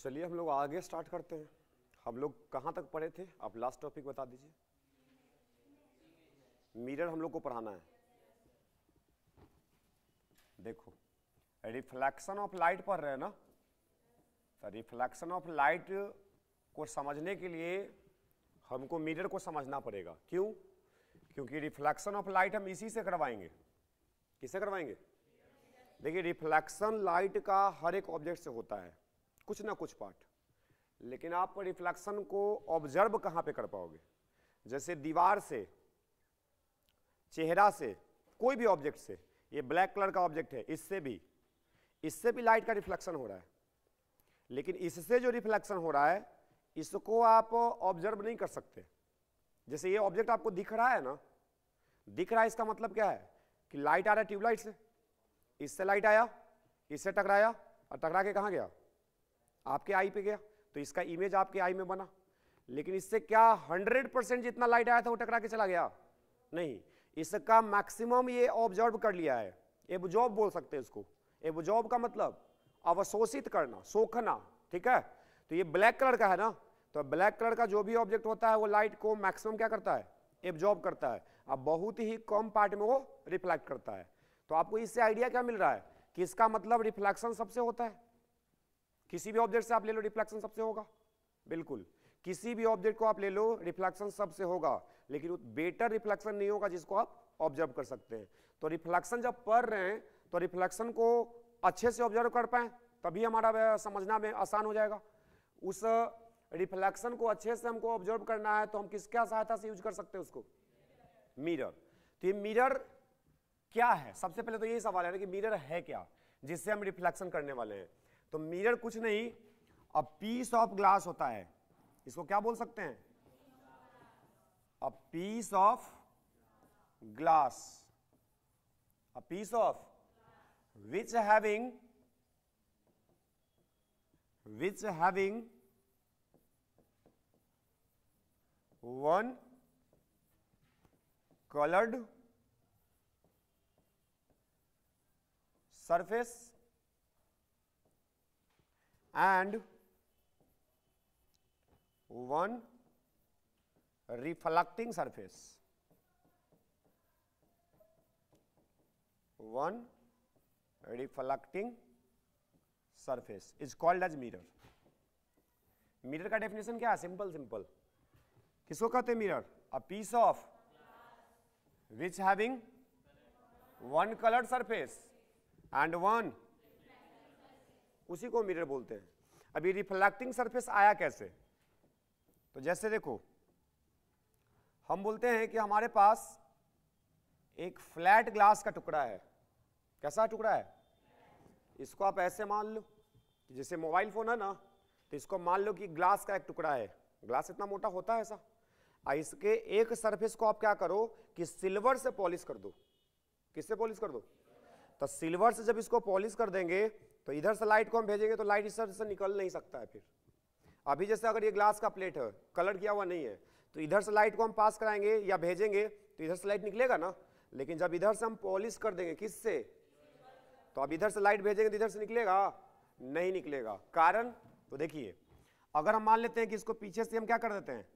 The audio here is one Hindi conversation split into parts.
चलिए हम लोग आगे स्टार्ट करते हैं हम लोग कहाँ तक पढ़े थे आप लास्ट टॉपिक बता दीजिए मिरर हम लोग को पढ़ाना है देखो रिफ्लेक्शन ऑफ लाइट पढ़ रहे हैं ना तो रिफ्लेक्शन ऑफ लाइट को समझने के लिए हमको मिरर को समझना पड़ेगा क्यों क्योंकि रिफ्लेक्शन ऑफ लाइट हम इसी से करवाएंगे किससे करवाएंगे देखिए रिफ्लेक्शन लाइट का हर एक ऑब्जेक्ट से होता है कुछ ना कुछ पार्ट लेकिन आप रिफ्लेक्शन को ऑब्जर्व कहां पे कर पाओगे जैसे दीवार से चेहरा से कोई भी ऑब्जेक्ट से ये ब्लैक कलर का ऑब्जेक्ट है इससे भी इससे भी लाइट का रिफ्लेक्शन हो रहा है लेकिन इससे जो रिफ्लेक्शन हो रहा है इसको आप ऑब्जर्व नहीं कर सकते जैसे ये ऑब्जेक्ट आपको दिख रहा है ना दिख रहा है इसका मतलब क्या है कि लाइट आ रहा है ट्यूबलाइट से इससे लाइट आया इससे टकराया और टकरा के कहाँ गया आपके आई पे गया तो इसका इमेज आपके आई में बना लेकिन इससे क्या 100 परसेंट जितना लाइट आया था वो टकरा के चला गया नहीं इसका मैक्सिमम ये ऑब्जर्व कर लिया है एब्जॉर्ब बोल सकते हैं इसको एब्जॉर्ब का मतलब अवशोषित करना सोखना ठीक है तो ये ब्लैक कलर का है ना तो ब्लैक कलर का जो भी ऑब्जेक्ट होता है वो लाइट को मैक्सिमम क्या करता है एब्जॉर्ब करता है अब बहुत ही कम पार्ट में वो रिफ्लेक्ट करता है तो आपको इससे आइडिया क्या मिल रहा है कि इसका मतलब रिफ्लेक्शन सबसे होता है किसी भी ऑब्जेक्ट से आप ले लो रिफ्लेक्शन सबसे होगा बिल्कुल किसी भी ऑब्जेक्ट को आप ले लो रिफ्लेक्शन सबसे होगा लेकिन बेटर रिफ्लेक्शन नहीं होगा जिसको आप ऑब्जर्व कर सकते हैं तो रिफ्लेक्शन जब पढ़ रहे हैं तो रिफ्लेक्शन को अच्छे से ऑब्जर्व कर पाए तभी हमारा समझना में आसान हो जाएगा उस रिफ्लेक्शन को अच्छे से हमको ऑब्जर्व करना है तो हम क्या सहायता से यूज कर सकते हैं उसको मिरर तो ये मिरर क्या है सबसे पहले तो यही सवाल है ना कि मिरर है क्या जिससे हम रिफ्लेक्शन करने वाले हैं तो मिरर कुछ नहीं अ पीस ऑफ ग्लास होता है इसको क्या बोल सकते हैं a piece of glass a piece of which having which having one coloured surface and one reflecting surface. One reflecting surface is called as mirror. mirror ka definition kya है simple सिंपल किसको कहते हैं mirror a piece which having one colored surface and one उसी को मिरर बोलते हैं अभी रिफ्लेक्टिंग सरफेस आया कैसे तो जैसे देखो हम बोलते हैं कि हमारे पास एक फ्लैट ग्लास का टुकड़ा है कैसा टुकड़ा है इसको आप ऐसे मान लो जैसे मोबाइल फोन है ना तो इसको मान लो कि ग्लास का एक टुकड़ा है ग्लास इतना मोटा होता है ऐसा और इसके एक सरफेस को आप क्या करो कि सिल्वर से पॉलिश कर दो किससे पॉलिश कर दो तो सिल्वर से जब इसको पॉलिश कर देंगे तो इधर से लाइट को हम भेजेंगे तो लाइट इस तरह से निकल नहीं सकता है फिर अभी जैसे अगर ये ग्लास का प्लेट है कलर किया हुआ नहीं है तो इधर से लाइट को हम पास कराएंगे या भेजेंगे तो इधर से लाइट निकलेगा ना लेकिन जब इधर से हम पॉलिश कर देंगे किससे तो अब इधर से लाइट भेजेंगे तो इधर से निकलेगा नहीं निकलेगा कारण तो देखिए अगर हम मान लेते हैं कि इसको पीछे से हम क्या कर देते हैं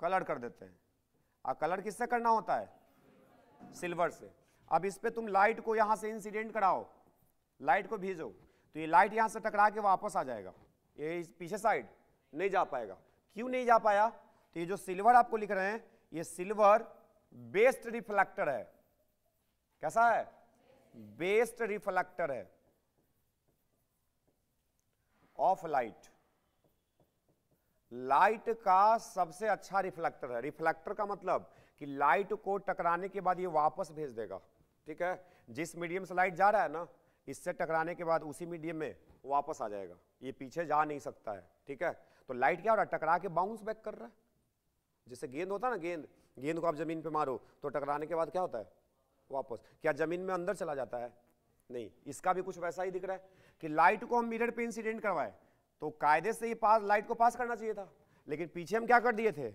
कलर कर देते हैं और कलर किससे करना होता है सिल्वर से अब इस पर तुम लाइट को यहां से इंसिडेंट कराओ लाइट को भेजो तो ये लाइट यहां से टकरा के वापस आ जाएगा ये पीछे साइड नहीं जा पाएगा क्यों नहीं जा पाया तो ये जो सिल्वर आपको लिख रहे हैं ये सिल्वर बेस्ट रिफ्लेक्टर है कैसा है बेस्ट रिफ्लेक्टर है ऑफ लाइट लाइट का सबसे अच्छा रिफ्लेक्टर है रिफ्लेक्टर का मतलब कि लाइट को टकराने के बाद ये वापस भेज देगा ठीक है जिस मीडियम से लाइट जा रहा है ना इससे टकराने के बाद उसी मीडियम में वापस आ जाएगा ये पीछे जा नहीं सकता है ठीक है तो लाइट क्या हो रहा है टकरा के बाउंस बैक कर रहा है जैसे गेंद होता है ना गेंद गेंद को आप जमीन पे मारो तो टकराने के बाद क्या होता है वापस क्या जमीन में अंदर चला जाता है नहीं इसका भी कुछ वैसा ही दिख रहा है कि लाइट को हम मिरर पे इंसिडेंट करवाए तो कायदे से ये पास लाइट को पास करना चाहिए था लेकिन पीछे हम क्या कर दिए थे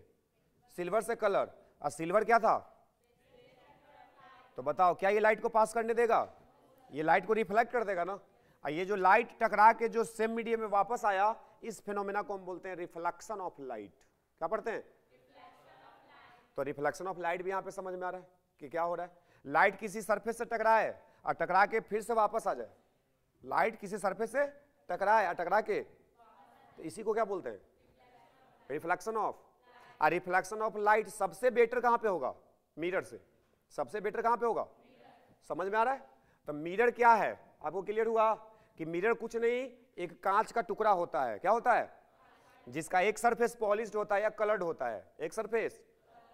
सिल्वर से कलर और सिल्वर क्या था तो बताओ क्या ये लाइट को पास करने देगा ये लाइट को रिफ्लेक्ट कर देगा ना और ये जो लाइट टकरा के जो सेम मीडियम में वापस आया इस फिनोमिना को हम बोलते हैं रिफ्लेक्शन ऑफ लाइट क्या पढ़ते हैं तो रिफ्लेक्शन ऑफ लाइट भी यहां पे समझ में आ रहा है कि क्या हो रहा है लाइट किसी सरफेस से टकरा है और टकरा के फिर से वापस आ जाए लाइट किसी सरफेस से टकरा है और टकरा के तो इसी को क्या बोलते हैं रिफ्लेक्शन ऑफ और रिफ्लेक्शन ऑफ लाइट सबसे बेटर कहां पे होगा मिरर से सबसे बेटर कहां पे होगा समझ में आ रहा है तो मिरर क्या है आपको क्लियर हुआ कि मिरर कुछ नहीं एक कांच का टुकड़ा होता है क्या होता है जिसका एक सरफेस पॉलिश होता है या कलर्ड होता है एक सरफेस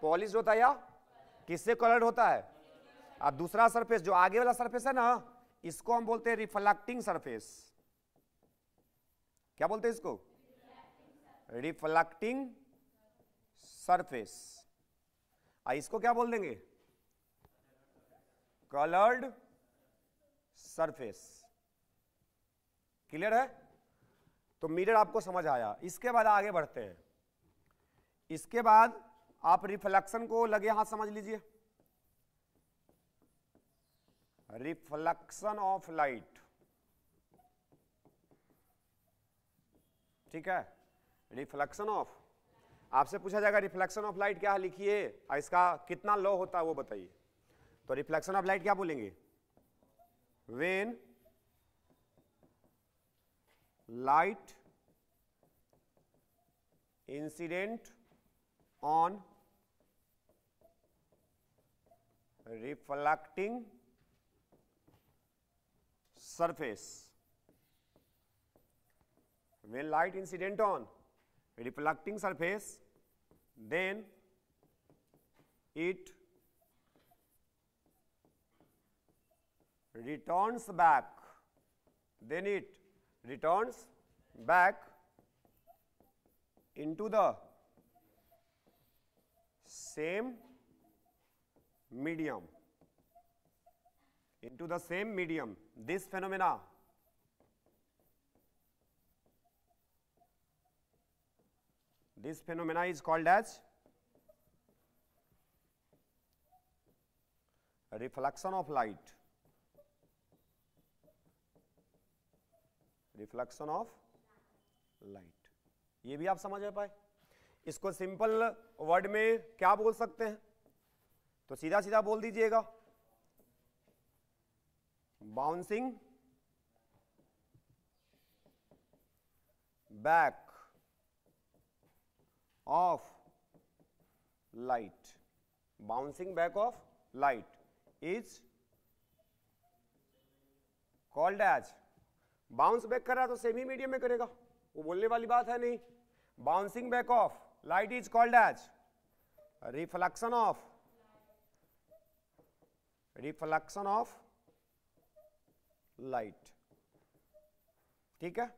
पॉलिश होता है या किससे कलर्ड होता है अब दूसरा सरफेस जो आगे वाला सरफेस है ना इसको हम बोलते हैं रिफ्लेक्टिंग सरफेस क्या बोलते हैं इसको रिफ्लेक्टिंग सरफेस इसको क्या बोल देंगे कलर्ड सरफेस क्लियर है तो मिरर आपको समझ आया इसके बाद आगे बढ़ते हैं इसके बाद आप रिफ्लेक्शन को लगे हाथ समझ लीजिए रिफ्लेक्शन ऑफ लाइट ठीक है रिफ्लेक्शन ऑफ आपसे पूछा जाएगा रिफ्लेक्शन ऑफ लाइट क्या है लिखिए इसका कितना लॉ होता है वो बताइए तो रिफ्लेक्शन ऑफ लाइट क्या बोलेंगे when light incident on reflecting surface when light incident on reflecting surface then it returns back, then it returns back into the same medium into the same medium this phenomena this phenomena is called as reflection of light reflection of light ये भी आप समझ पाए इसको सिंपल वर्ड में क्या बोल सकते हैं तो सीधा सीधा बोल दीजिएगा bouncing back of light bouncing back of light is called as bounce back कर रहा तो सेमी मीडियम में करेगा वो बोलने वाली बात है नहीं bouncing back of light is called as reflection of reflection of light ठीक है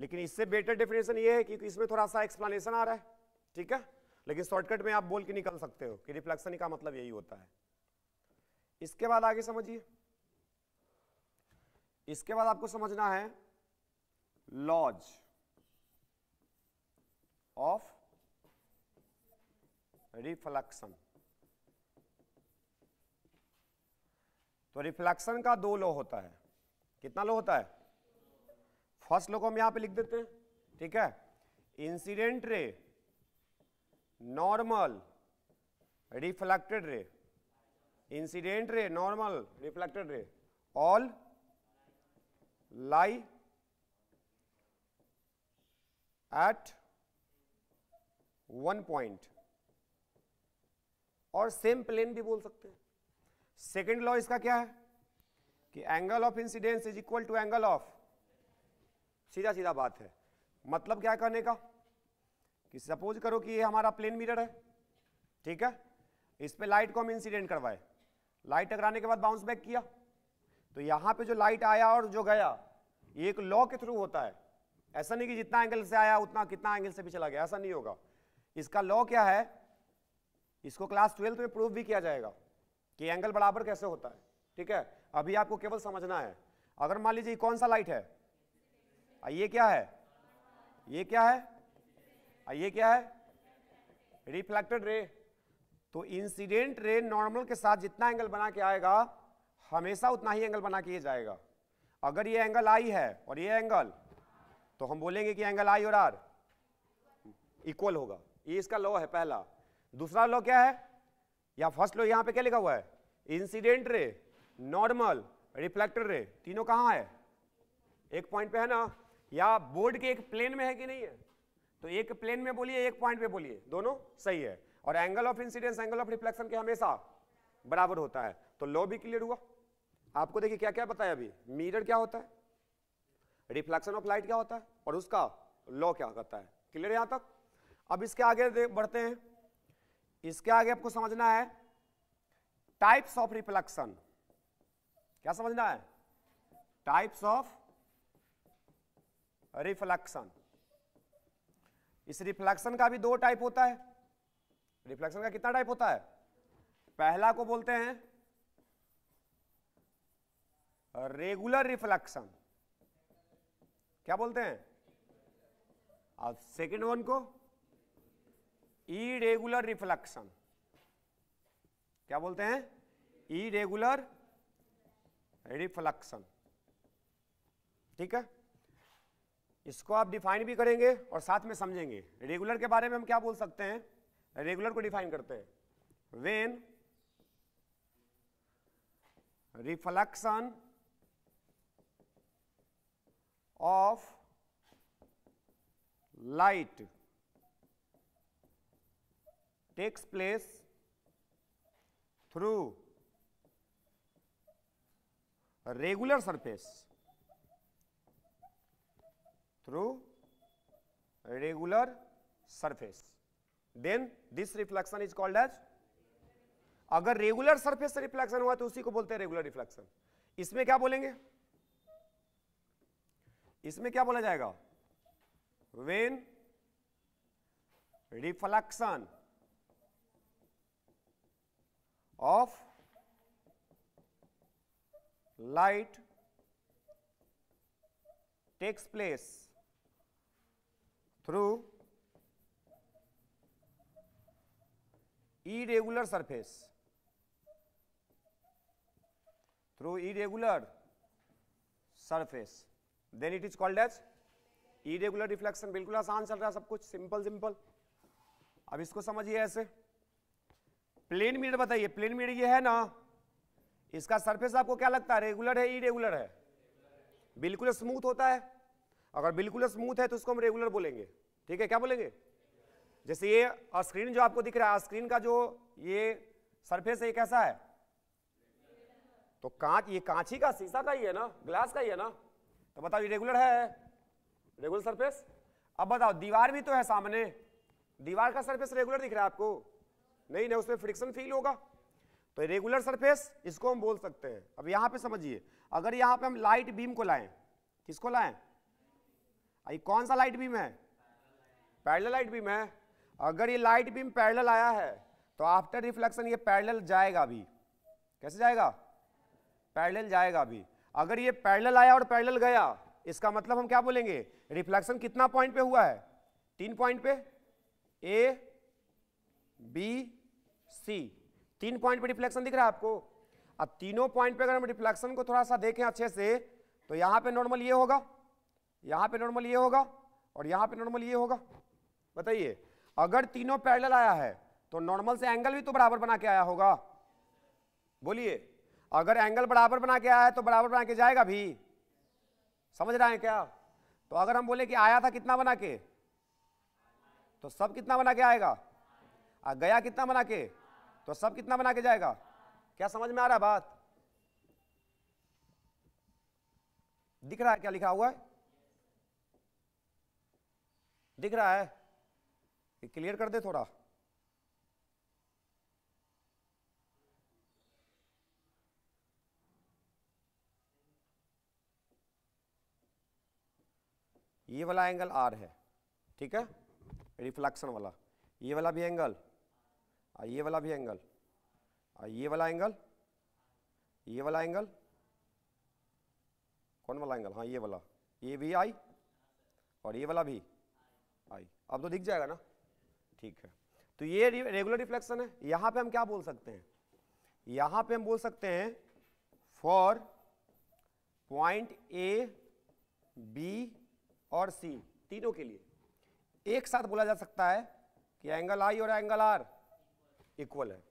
लेकिन इससे बेटर डेफिनेशन ये है क्योंकि इसमें थोड़ा सा एक्सप्लेनेशन आ रहा है ठीक है लेकिन शॉर्टकट में आप बोल के निकल सकते हो कि रिफ्लेक्शन का मतलब यही होता है इसके बाद आगे समझिए इसके बाद आपको समझना है लॉज ऑफ रिफ्लेक्शन तो रिफ्लेक्शन का दो लो होता है कितना लो होता है फर्स्ट लो को हम यहां पे लिख देते हैं ठीक है incident ray normal reflected ray incident ray normal reflected ray all lie at one point और सेम प्लेन भी बोल सकते हैं सेकेंड लॉ इसका क्या है कि angle of incidence is equal to angle of सीधा सीधा बात है मतलब क्या करने का कि सपोज करो कि ये हमारा प्लेन मिरर है ठीक है इस पे लाइट को हम इंसिडेंट करवाए लाइट टकराने के बाद बाउंस बैक किया तो यहां पे जो लाइट आया और जो गया ये एक लॉ के थ्रू होता है ऐसा नहीं कि जितना एंगल से आया उतना कितना एंगल से भी चला गया ऐसा नहीं होगा इसका लॉ क्या है इसको क्लास ट्वेल्थ में प्रूव भी किया जाएगा कि एंगल बराबर कैसे होता है ठीक है अभी आपको केवल समझना है अगर मान लीजिए कौन सा लाइट है ये क्या है ये क्या है ये क्या है रिफ्लेक्टेड रे तो इंसिडेंट रे नॉर्मल के साथ जितना एंगल बना के आएगा हमेशा उतना ही एंगल बना के ये जाएगा अगर ये एंगल आई है और ये एंगल तो हम बोलेंगे कि एंगल आई और आर इक्वल होगा ये इसका लॉ है पहला दूसरा लॉ क्या है या फर्स्ट लॉ यहां पे क्या लिखा हुआ है इंसिडेंट रे नॉर्मल रिफ्लेक्टर रे तीनों कहां है एक पॉइंट पे है ना या बोर्ड के एक प्लेन में है कि नहीं है तो एक प्लेन में बोलिए एक पॉइंट पे बोलिए दोनों सही है और angle of incidence angle of reflection के हमेशा बराबर होता है तो लॉ भी क्लियर हुआ आपको देखिए क्या क्या बताया अभी मिरर क्या होता है रिफ्लेक्शन ऑफ लाइट क्या होता है और उसका लॉ क्या करता है क्लियर यहां तक अब इसके आगे बढ़ते हैं इसके आगे आपको समझना है टाइप्स ऑफ रिफ्लेक्शन क्या समझना है टाइप्स ऑफ रिफ्लेक्शन इस रिफ्लेक्शन का भी दो टाइप होता है रिफ्लेक्शन का कितना टाइप होता है पहला को बोलते हैं रेगुलर रिफ्लेक्शन क्या बोलते हैं अब सेकेंड वन को इरेगुलर रिफ्लेक्शन क्या बोलते हैं इरेगुलर रिफ्लेक्शन ठीक है इसको आप डिफाइन भी करेंगे और साथ में समझेंगे रेगुलर के बारे में हम क्या बोल सकते हैं रेगुलर को डिफाइन करते हैं when reflection of light takes place through a regular surface through regular surface then this reflection is called as अगर रेगुलर सरफेस से रिफ्लेक्शन हुआ तो उसी को बोलते हैं रेगुलर रिफ्लेक्शन इसमें क्या बोलेंगे इसमें क्या बोला जाएगा when reflection of light takes place through irregular surface through irregular surface then it is called as irregular reflection बिल्कुल आसान चल रहा है सब कुछ सिंपल सिंपल अब इसको समझिए ऐसे प्लेन मिरर बताइए प्लेन मिरर ये है ना इसका सरफेस आपको क्या लगता है रेगुलर है इरेगुलर है बिल्कुल स्मूथ होता है अगर बिल्कुल स्मूथ है तो उसको हम रेगुलर बोलेंगे ठीक है क्या बोलेंगे जैसे ये स्क्रीन जो आपको दिख रहा है स्क्रीन का जो ये सरफेस है ये कैसा है तो कांच ये कांच ही का शीशा का ही है ना ग्लास का ही है ना तो बताओ ये रेगुलर है रेगुलर सरफेस अब बताओ दीवार भी तो है सामने दीवार का सरफेस रेगुलर दिख रहा है आपको नहीं नहीं उसमें फ्रिक्शन फील होगा तो रेगुलर सरफेस इसको हम बोल सकते हैं अब यहां पे समझिए अगर यहां पे हम लाइट बीम को लाएं किसको लाएं ये कौन सा लाइट बीम है पैरल लाइट बीम है अगर ये लाइट बीम पैरल आया है तो आफ्टर रिफ्लेक्शन ये पैरल जाएगा भी कैसे जाएगा पैरल जाएगा भी अगर ये पैरेलल आया और पैरेलल गया इसका मतलब हम क्या बोलेंगे रिफ्लेक्शन कितना पॉइंट पे हुआ है तीन पॉइंट पे ए बी सी तीन पॉइंट पे रिफ्लेक्शन दिख रहा है आपको अब तीनों पॉइंट पे अगर हम रिफ्लेक्शन को थोड़ा सा देखें अच्छे से तो यहां पे नॉर्मल ये होगा यहां पे नॉर्मल ये होगा और यहां पे नॉर्मल ये होगा बताइए अगर तीनों पैरेलल आया है तो नॉर्मल से एंगल भी तो बराबर बना के आया होगा बोलिए अगर एंगल बराबर बना के आया है तो बराबर बना के जाएगा भी समझ रहे हैं क्या तो अगर हम बोले कि आया था कितना बना के तो सब कितना बना के आएगा आ गया कितना बना के तो सब कितना बना के जाएगा क्या समझ में आ रहा बात दिख रहा है क्या लिखा हुआ है दिख रहा है क्लियर कर दे थोड़ा ये वाला एंगल आर है ठीक है रिफ्लेक्शन वाला ये वाला भी एंगल और ये वाला भी एंगल और ये वाला एंगल ये वाला एंगल कौन वाला एंगल हाँ ये वाला ये भी आई और ये वाला भी आई अब तो दिख जाएगा ना ठीक है तो ये रेगुलर रिफ्लेक्शन है यहां पे हम क्या बोल सकते हैं यहां पे हम बोल सकते हैं फॉर पॉइंट ए बी और सी तीनों के लिए एक साथ बोला जा सकता है कि एंगल आई और एंगल आर इक्वल है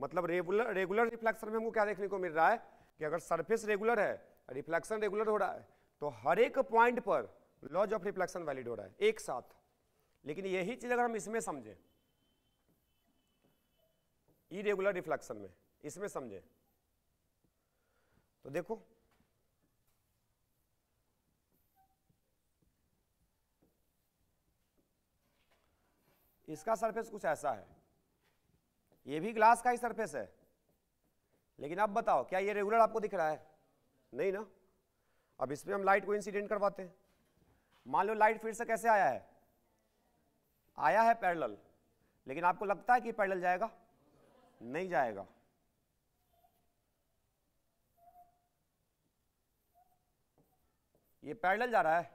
मतलब रेगुलर रेगुलर रिफ्लेक्शन में हमको क्या देखने को मिल रहा है कि अगर सरफेस रेगुलर है रिफ्लेक्शन रेगुलर हो रहा है तो हर एक पॉइंट पर लॉज ऑफ रिफ्लेक्शन वैलिड हो रहा है एक साथ लेकिन यही चीज अगर हम इसमें समझें इरेगुलर रिफ्लेक्शन में इसमें समझें तो देखो इसका सरफेस कुछ ऐसा है ये भी ग्लास का ही सरफेस है लेकिन आप बताओ क्या ये रेगुलर आपको दिख रहा है नहीं ना अब इसमें हम लाइट को इंसिडेंट करवाते हैं मान लो लाइट फिर से कैसे आया है आया है पैरेलल लेकिन आपको लगता है कि पैरेलल जाएगा नहीं जाएगा ये पैरेलल जा रहा है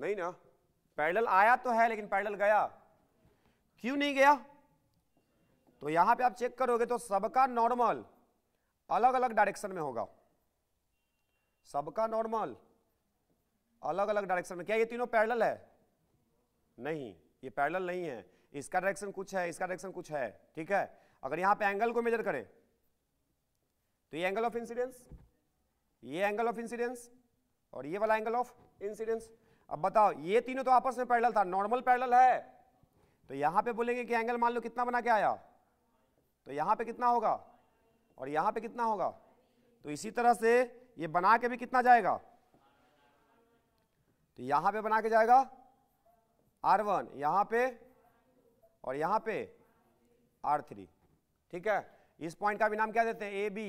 नहीं ना पैरेलल आया तो है लेकिन पैरेलल गया क्यों नहीं गया तो यहां पे आप चेक करोगे तो सबका नॉर्मल अलग अलग डायरेक्शन में होगा सबका नॉर्मल अलग अलग डायरेक्शन में क्या ये तीनों पैरेलल है नहीं ये पैरेलल नहीं है इसका डायरेक्शन कुछ है इसका डायरेक्शन कुछ है ठीक है अगर यहां पे एंगल को मेजर करें तो ये एंगल ऑफ इंसिडेंस ये एंगल ऑफ इंसिडेंस और ये वाला एंगल ऑफ इंसिडेंस अब बताओ ये तीनों तो आपस में पैरेलल था नॉर्मल पैरेलल है तो यहां पे बोलेंगे कि एंगल मान लो कितना बना के आया तो यहां पे कितना होगा और यहां पे कितना होगा तो इसी तरह से ये बना के भी कितना जाएगा तो यहां पे बना के जाएगा आर वन यहां पे और यहां पे आर थ्री ठीक है इस पॉइंट का भी नाम क्या देते हैं ए बी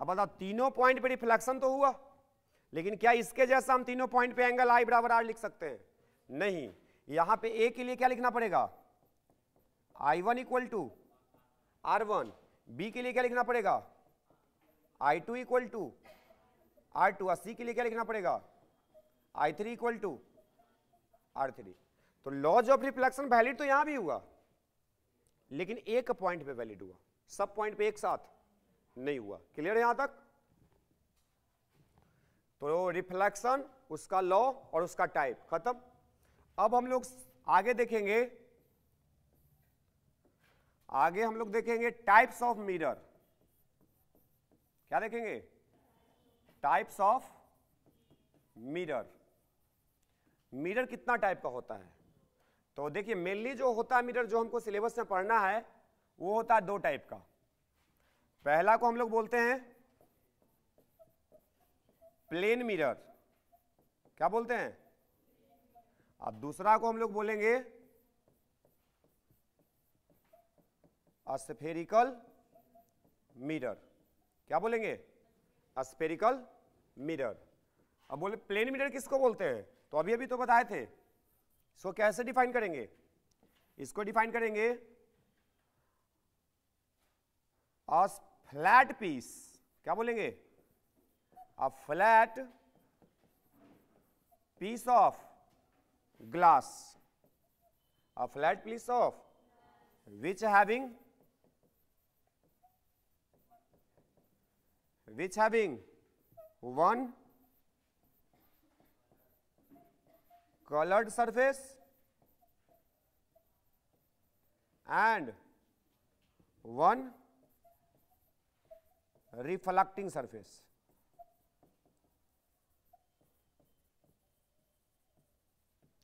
अब बताओ तीनों पॉइंट पे रिफ्लेक्शन तो हुआ लेकिन क्या इसके जैसा हम तीनों पॉइंट पे एंगल आई बराबर आर लिख सकते हैं नहीं यहां पे ए के लिए क्या लिखना पड़ेगा I one equal to R one B के लिए क्या लिखना पड़ेगा I two equal to R two और सी के लिए क्या लिखना पड़ेगा I three equal to R three तो लॉज ऑफ रिफ्लेक्शन वैलिड तो यहां भी हुआ लेकिन एक पॉइंट पे वैलिड हुआ सब पॉइंट पे एक साथ नहीं हुआ क्लियर है यहां तक तो रिफ्लेक्शन उसका लॉ और उसका टाइप खत्म अब हम लोग आगे देखेंगे आगे हम लोग देखेंगे टाइप्स ऑफ मिरर क्या देखेंगे टाइप्स ऑफ मिरर मिरर कितना टाइप का होता है तो देखिए मेनली जो होता है मिरर जो हमको सिलेबस में पढ़ना है वो होता है दो टाइप का पहला को हम लोग बोलते हैं प्लेन मिरर क्या बोलते हैं अब दूसरा को हम लोग बोलेंगे अस्फेरिकल मिरर क्या बोलेंगे अस्फेरिकल मिरर अब बोले प्लेन मिरर किसको बोलते हैं तो अभी अभी तो बताए थे इसको कैसे डिफाइन करेंगे इसको डिफाइन करेंगे फ्लैट पीस क्या बोलेंगे a flat piece of glass, a flat piece of which having which having one colored surface and one reflecting surface.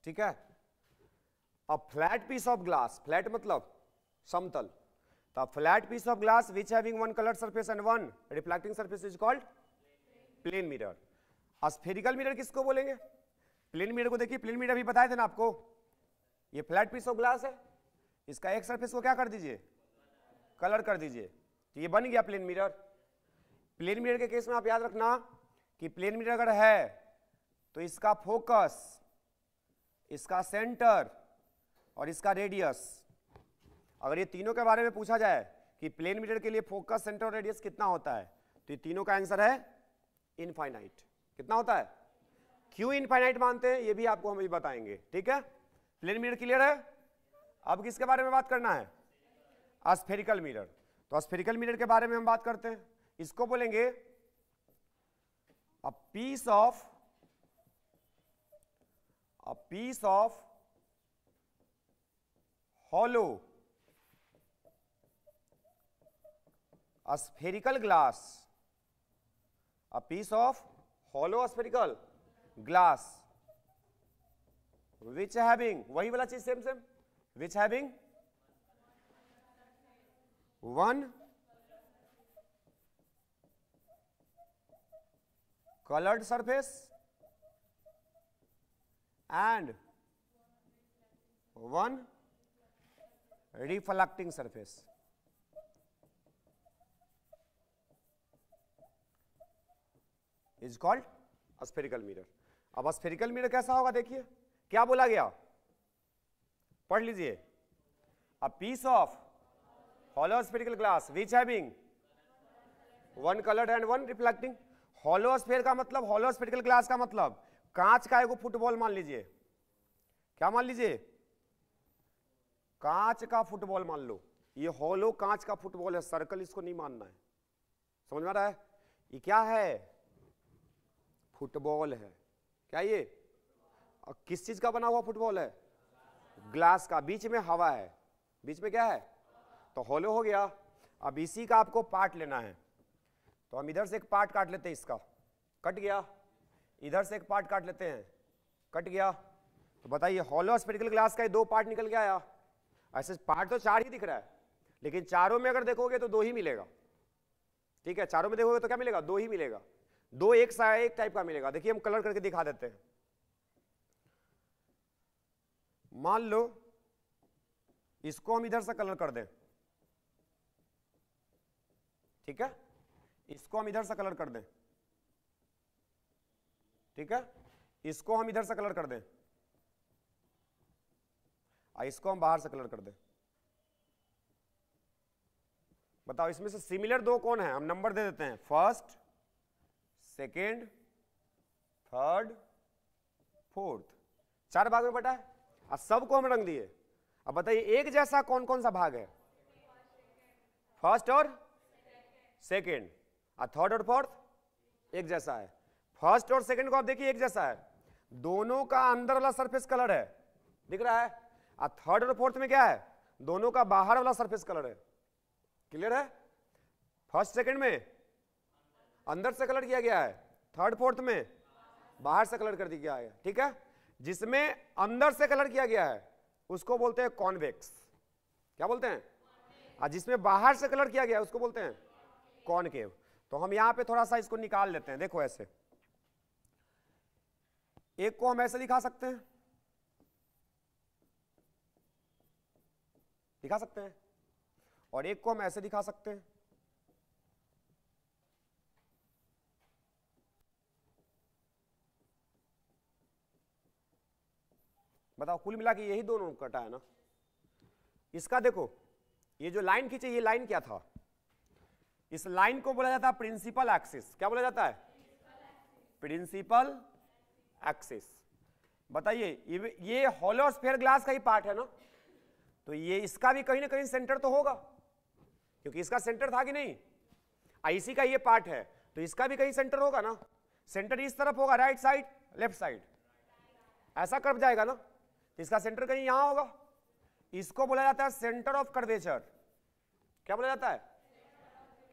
ठीक है अब flat piece of glass flat मतलब समतल तो flat piece of glass which having one colour surface and one reflecting surface is called plane mirror spherical mirror किसको बोलेंगे प्लेन मिरर को देखिए प्लेन मिरर भी बताए थे ना आपको ये फ्लैट पीस ऑफ ग्लास है इसका एक सरफेस को क्या कर दीजिए कलर कर दीजिए तो ये बन गया प्लेन मिरर प्लेन मिरर के केस में आप याद रखना कि प्लेन मिरर अगर है तो इसका फोकस इसका सेंटर और इसका रेडियस अगर ये तीनों के बारे में पूछा जाए कि प्लेन मीटर के लिए फोकस सेंटर और रेडियस कितना होता है तो ये तीनों का आंसर है इनफाइनाइट कितना होता है क्यों इनफाइनाइट मानते हैं ये भी आपको हम भी बताएंगे ठीक है प्लेन मीटर क्लियर है अब किसके बारे में बात करना है अस्फेरिकल मीटर तो अस्फेरिकल मीटर के बारे में हम बात करते हैं इसको बोलेंगे a piece of a piece of hollow a spherical glass a piece of hollow spherical glass which having wahi wala cheez same same which having one colored surface and one reflecting surface. Is called spherical mirror अब स्फेरिकल मिरर कैसा होगा देखिए क्या बोला गया पढ़ लीजिए a piece of hollow spherical glass which having one colored and one reflecting hollow sphere का मतलब hollow spherical glass का मतलब कांच का एगो फुटबॉल मान लीजिए क्या मान लीजिए कांच का फुटबॉल मान लो ये होलो कांच का फुटबॉल है सर्कल इसको नहीं मानना है समझ में आ रहा है ये क्या है फुटबॉल है क्या ये और किस चीज का बना हुआ फुटबॉल है ग्लास का बीच में हवा है बीच में क्या है तो होलो हो गया अब इसी का आपको पार्ट लेना है तो हम इधर से एक पार्ट काट लेते हैं इसका कट गया इधर से एक पार्ट काट लेते हैं कट गया तो बताइए हॉलो स्पेटिकल ग्लास का ये दो पार्ट निकल के आया ऐसे पार्ट तो चार ही दिख रहा है लेकिन चारों में अगर देखोगे तो दो ही मिलेगा ठीक है चारों में देखोगे तो क्या मिलेगा दो ही मिलेगा दो एक सा एक टाइप का मिलेगा देखिए हम कलर करके दिखा देते हैं मान लो इसको हम इधर से कलर कर दें ठीक है इसको हम इधर से कलर कर दें ठीक है इसको हम इधर से कलर कर दें और इसको हम बाहर से कलर कर दें बताओ इसमें से सिमिलर दो कौन है हम नंबर दे देते हैं फर्स्ट सेकेंड थर्ड फोर्थ चार भाग में बटा है और सबको हम रंग दिए अब बताइए एक जैसा कौन कौन सा भाग है फर्स्ट और सेकेंड और थर्ड और फोर्थ एक जैसा है फर्स्ट और सेकंड को आप देखिए एक जैसा है दोनों का अंदर वाला सरफेस कलर है दिख रहा है और थर्ड और फोर्थ में क्या है दोनों का बाहर वाला सरफेस कलर है क्लियर है फर्स्ट सेकंड में अंदर से कलर किया गया है थर्ड फोर्थ में बाहर से कलर कर दिया गया है ठीक है जिसमें अंदर से कलर किया गया है उसको बोलते हैं कॉन्वेक्स क्या बोलते हैं और जिसमें बाहर से कलर किया गया है उसको बोलते हैं कॉनकेव तो हम यहाँ पे थोड़ा सा इसको निकाल लेते हैं देखो ऐसे एक को हम ऐसे दिखा सकते हैं दिखा सकते हैं और एक को हम ऐसे दिखा सकते हैं बताओ कुल मिला के यही दोनों कटा है ना इसका देखो ये जो लाइन खींचे ये लाइन क्या था इस लाइन को बोला जाता है प्रिंसिपल एक्सिस क्या बोला जाता है प्रिंसिपल एक्सिस बताइए ये हॉलो स्फेयर ग्लास का ही पार्ट है ना तो ये इसका भी कहीं ना कहीं सेंटर तो होगा क्योंकि इसका सेंटर था कि नहीं आईसी का ये पार्ट है तो इसका भी कहीं सेंटर होगा ना सेंटर इस तरफ होगा राइट साइड लेफ्ट साइड ऐसा कर्व जाएगा ना तो इसका सेंटर कहीं यहां होगा इसको बोला जाता है सेंटर ऑफ कर्वेचर क्या बोला जाता है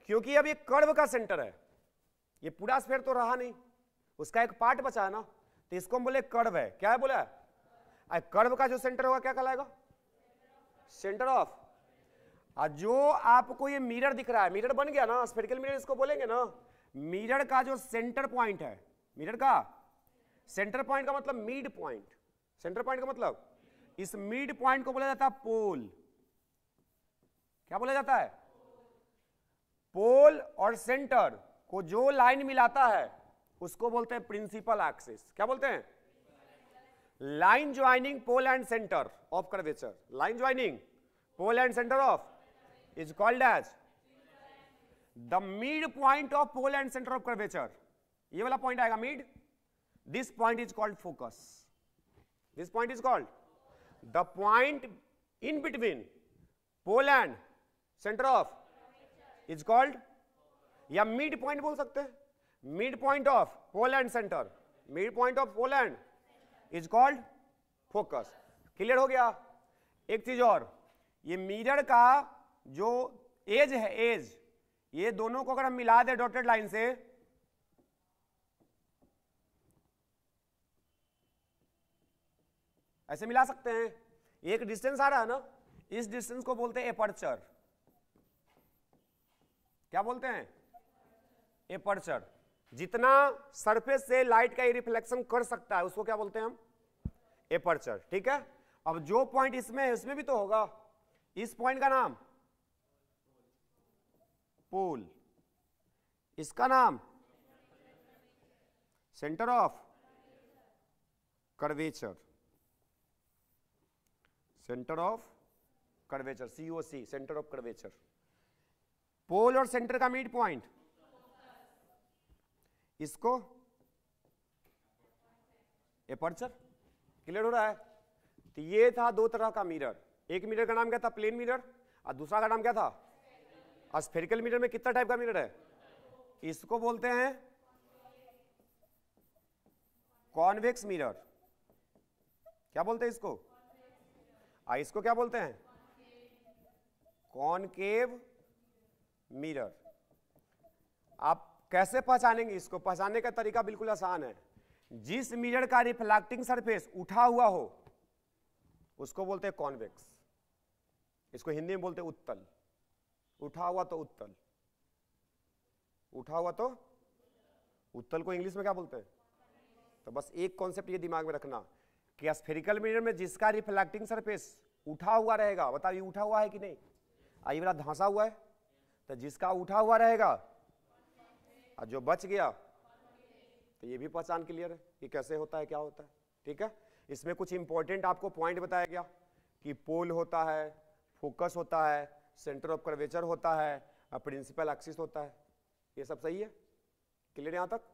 क्योंकि अब ये कर्व का सेंटर है ये पूरा स्पेयर तो रहा नहीं उसका एक पार्ट बचा है ना तो इसको हम बोले कर्व है क्या है बोला कर्व का जो सेंटर होगा क्या कहलाएगा सेंटर ऑफ जो आपको ये मिरर दिख रहा है मिरर बन गया ना स्पेरिकल मिरर इसको बोलेंगे ना मिरर का जो सेंटर पॉइंट है मिरर का सेंटर पॉइंट का मतलब मिड पॉइंट सेंटर पॉइंट का मतलब इस मिड पॉइंट को बोला जाता है पोल क्या बोला जाता है पोल और सेंटर को जो लाइन मिलाता है उसको बोलते हैं प्रिंसिपल एक्सिस क्या बोलते हैं line joining pole and centre of curvature line joining pole and centre of is called as the mid point of pole and centre of curvature ये वाला पॉइंट आएगा mid this point is called focus this point is called the point in between pole and centre of is called या मिड पॉइंट बोल सकते हैं of pole and centre mid point of pole and is called focus clear हो गया एक चीज और ये मिरर का जो एज है एज ये दोनों को अगर हम मिला दें डॉटेड लाइन से ऐसे मिला सकते हैं एक डिस्टेंस आ रहा है ना इस डिस्टेंस को बोलते हैं एपर्चर क्या बोलते हैं एपर्चर जितना सरफेस से लाइट का रिफ्लेक्शन कर सकता है उसको क्या बोलते हैं हम एपर्चर ठीक है अब जो पॉइंट इसमें है इसमें भी तो होगा इस पॉइंट का नाम पोल इसका नाम centre of curvature centre of curvature COC centre of curvature pole और सेंटर का मिड पॉइंट इसको एपर्चर क्लियर हो रहा है तो ये था दो तरह का मिरर एक मिरर का नाम क्या था प्लेन मिरर और दूसरा का नाम क्या था स्फेरिकल मिरर में कितना टाइप का मिरर है इसको बोलते हैं कॉन्वेक्स मिरर क्या बोलते हैं इसको आ इसको क्या बोलते हैं कॉनकेव मिरर आप कैसे पहचानेंगे इसको पहचानने का तरीका बिल्कुल आसान है जिस मिरर का रिफ्लेक्टिंग सरफेस उठा हुआ हो उसको बोलते हैं कॉन्वेक्स इसको हिंदी में बोलते हैं उत्तल उठा हुआ तो उत्तल उठा हुआ तो उत्तल को इंग्लिश में क्या बोलते हैं तो बस एक कॉन्सेप्ट ये दिमाग में रखना कि स्फेरिकल मिरर में जिसका रिफ्लेक्टिंग सरफेस उठा हुआ रहेगा बताओ ये उठा हुआ है कि नहीं आई वाला धांसा हुआ है तो जिसका उठा हुआ रहेगा और जो बच गया तो ये भी पहचान क्लियर है कि कैसे होता है क्या होता है ठीक है इसमें कुछ इंपॉर्टेंट आपको पॉइंट बताया गया कि पोल होता है फोकस होता है सेंटर ऑफ कर्वेचर होता है और प्रिंसिपल एक्सिस होता है ये सब सही है क्लियर यहां तक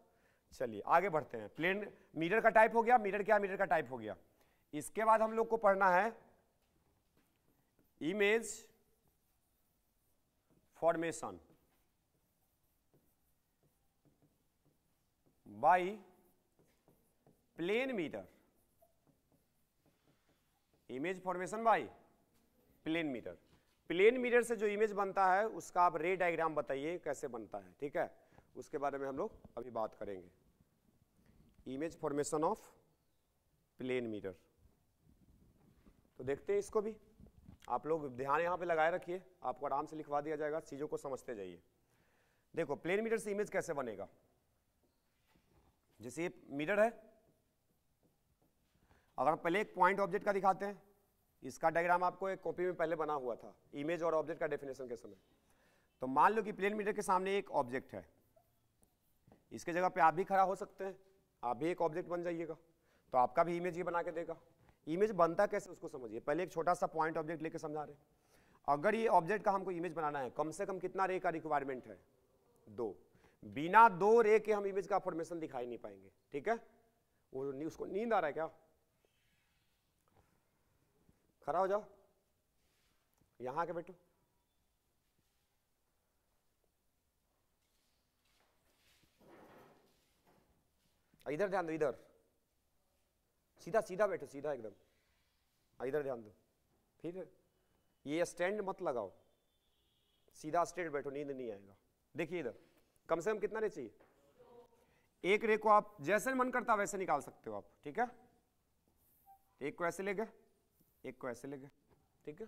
चलिए आगे बढ़ते हैं प्लेन मीटर का टाइप हो गया मीटर क्या मीटर का टाइप हो गया इसके बाद हम लोग को पढ़ना है image formation by plane meter image formation by plane mirror plane mirror से जो इमेज बनता है उसका आप रे डायग्राम बताइए कैसे बनता है ठीक है उसके बारे में हम लोग अभी बात करेंगे image formation of plane mirror तो देखते हैं इसको भी आप लोग ध्यान यहाँ पे लगाए रखिए आपको आराम से लिखवा दिया जाएगा चीज़ों को समझते जाइए देखो प्लेन मीटर से इमेज कैसे बनेगा जैसे ये मीटर है अगर पहले एक पॉइंट ऑब्जेक्ट का दिखाते हैं इसका डायग्राम आपको एक कॉपी में पहले बना हुआ था इमेज और ऑब्जेक्ट का डेफिनेशन के समय तो मान लो कि प्लेन मीटर के सामने एक ऑब्जेक्ट है इसके जगह पे आप भी खड़ा हो सकते हैं आप भी एक ऑब्जेक्ट बन जाइएगा तो आपका भी इमेज ये बना के देगा इमेज बनता कैसे उसको समझिए पहले एक छोटा सा पॉइंट ऑब्जेक्ट लेके समझा रहे अगर ये ऑब्जेक्ट का हमको इमेज बनाना है कम से कम कितना रे का रिक्वायरमेंट है दो बिना दो रे के हम इमेज का फॉर्मेशन दिखाई नहीं पाएंगे ठीक है वो नी, उसको नींद आ रहा है क्या खड़ा हो जाओ यहां के बैठो इधर ध्यान दो इधर सीधा सीधा बैठो सीधा एकदम इधर ध्यान दो फिर ये स्टैंड मत लगाओ सीधा स्टैंड बैठो नींद नहीं आएगा देखिए इधर कम से कम कितना रे चाहिए एक रे को आप जैसे मन करता वैसे निकाल सकते हो आप ठीक है एक को ऐसे ले गए एक को ऐसे ले गए ठीक है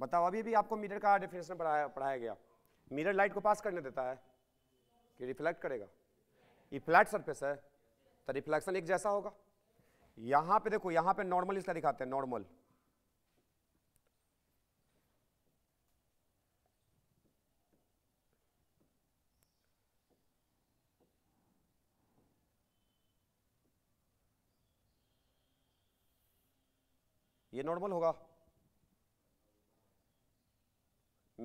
बताओ अभी भी आपको मीटर का डेफिनेशन पढ़ाया पढ़ाया गया मीटर लाइट को पास करने देता है कि रिफ्लेक्ट करेगा ये फ्लैट सरफेस है तो रिफ्लेक्शन एक जैसा होगा यहाँ पे देखो यहाँ पे नॉर्मल इसका दिखाते हैं नॉर्मल ये नॉर्मल होगा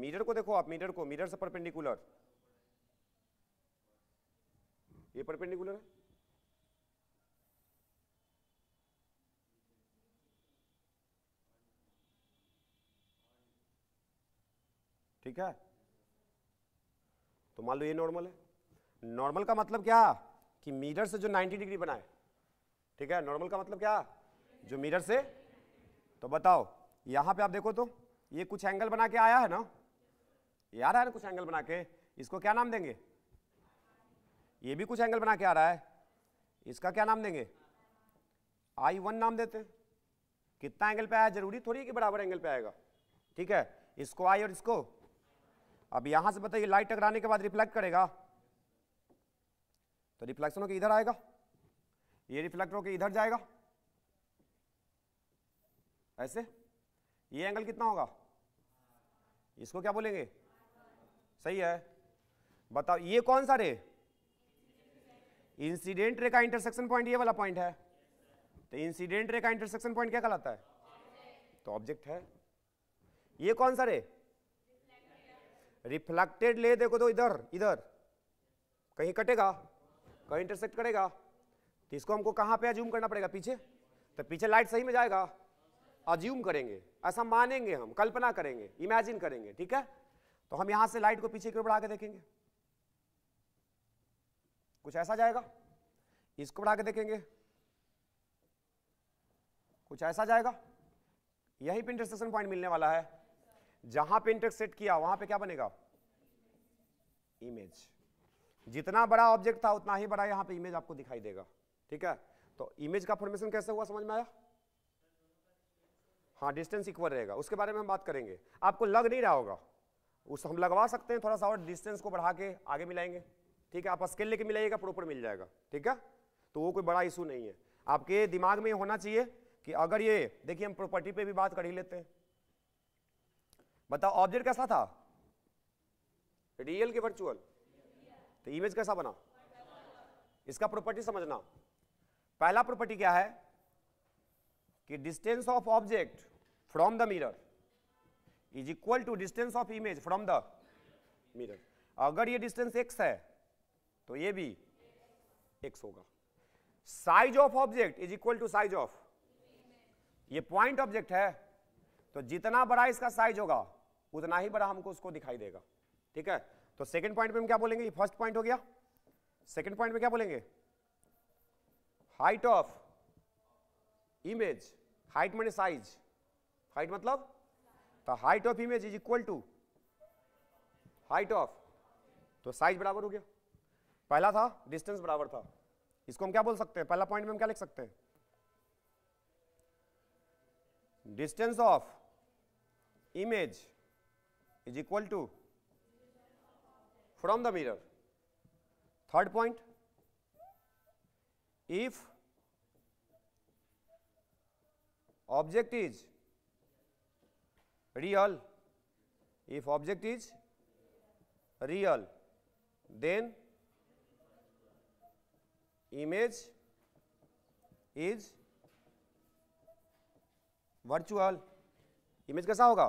मीटर को देखो आप मीटर को मीटर से परपेंडिकुलर ये परपेंडिकुलर है ठीक है तो मान लो ये नॉर्मल है नॉर्मल का मतलब क्या कि मीटर से जो 90 डिग्री बनाए ठीक है नॉर्मल का मतलब क्या जो मीटर से तो बताओ यहां पे आप देखो तो ये कुछ एंगल बना के आया है ना ये आ रहा है ना कुछ एंगल बना के इसको क्या नाम देंगे ये भी कुछ एंगल बना के आ रहा है इसका क्या नाम देंगे आई वन नाम देते हैं कितना एंगल पे आया जरूरी थोड़ी है कि बराबर एंगल पे आएगा ठीक है इसको आई और इसको अब यहां से बताइए लाइट टकराने के बाद रिफ्लेक्ट करेगा तो रिफ्लेक्शन होकर इधर आएगा ये रिफ्लेक्ट होकर इधर जाएगा ऐसे ये एंगल कितना होगा इसको क्या बोलेंगे सही है बताओ ये कौन सा रे इंसिडेंट रे का इंटरसेक्शन पॉइंट ये वाला पॉइंट है तो इंसिडेंट रे का इंटरसेक्शन पॉइंट क्या कहलाता है तो ऑब्जेक्ट है ये कौन सा रे रिफ्लेक्टेड ले देखो तो इधर इधर कहीं कटेगा कहीं इंटरसेक्ट करेगा तो इसको हमको कहां पे जूम करना पड़ेगा पीछे तो पीछे लाइट सही में जाएगा अज्यूम करेंगे ऐसा मानेंगे हम कल्पना करेंगे इमेजिन करेंगे ठीक है तो हम यहां से लाइट को पीछे की ओर बढ़ा के देखेंगे कुछ ऐसा जाएगा इसको बढ़ा के देखेंगे कुछ ऐसा जाएगा यही पे इंटरसेक्शन पॉइंट मिलने वाला है जहां पे इंटरसेक्ट किया वहां पे क्या बनेगा इमेज जितना बड़ा ऑब्जेक्ट था उतना ही बड़ा यहां पे इमेज आपको दिखाई देगा ठीक है तो इमेज का फॉर्मेशन कैसे हुआ समझ में आया हाँ डिस्टेंस इक्वल रहेगा उसके बारे में हम बात करेंगे आपको लग नहीं रहा होगा उस हम लगवा सकते हैं थोड़ा सा और डिस्टेंस को बढ़ा के आगे मिलाएंगे ठीक है आप स्केल लेके मिलाइएगा प्रॉपर मिल जाएगा ठीक है तो वो कोई बड़ा इशू नहीं है आपके दिमाग में होना चाहिए कि अगर ये देखिए हम प्रॉपर्टी पे भी बात कर ही लेते हैं बताओ ऑब्जेक्ट कैसा था रियल के वर्चुअल तो इमेज कैसा बना इसका प्रॉपर्टी समझना पहला प्रॉपर्टी क्या है कि distance of object from the mirror is equal to distance of image from the mirror अगर ये distance x है तो ये भी x होगा size of object is equal to size of ये पॉइंट ऑब्जेक्ट है तो जितना बड़ा इसका साइज होगा उतना ही बड़ा हमको उसको दिखाई देगा ठीक है तो सेकंड पॉइंट में हम क्या बोलेंगे फर्स्ट पॉइंट हो गया सेकंड पॉइंट में क्या बोलेंगे हाइट ऑफ इमेज हाइट मैंने साइज हाइट मतलब तो height of image is equal to height of तो साइज बराबर हो गया पहला था डिस्टेंस बराबर था इसको हम क्या बोल सकते हैं पहला पॉइंट में हम क्या लिख सकते हैं distance of image is equal to from the mirror third point if object is real if object is real then image is virtual image कैसा होगा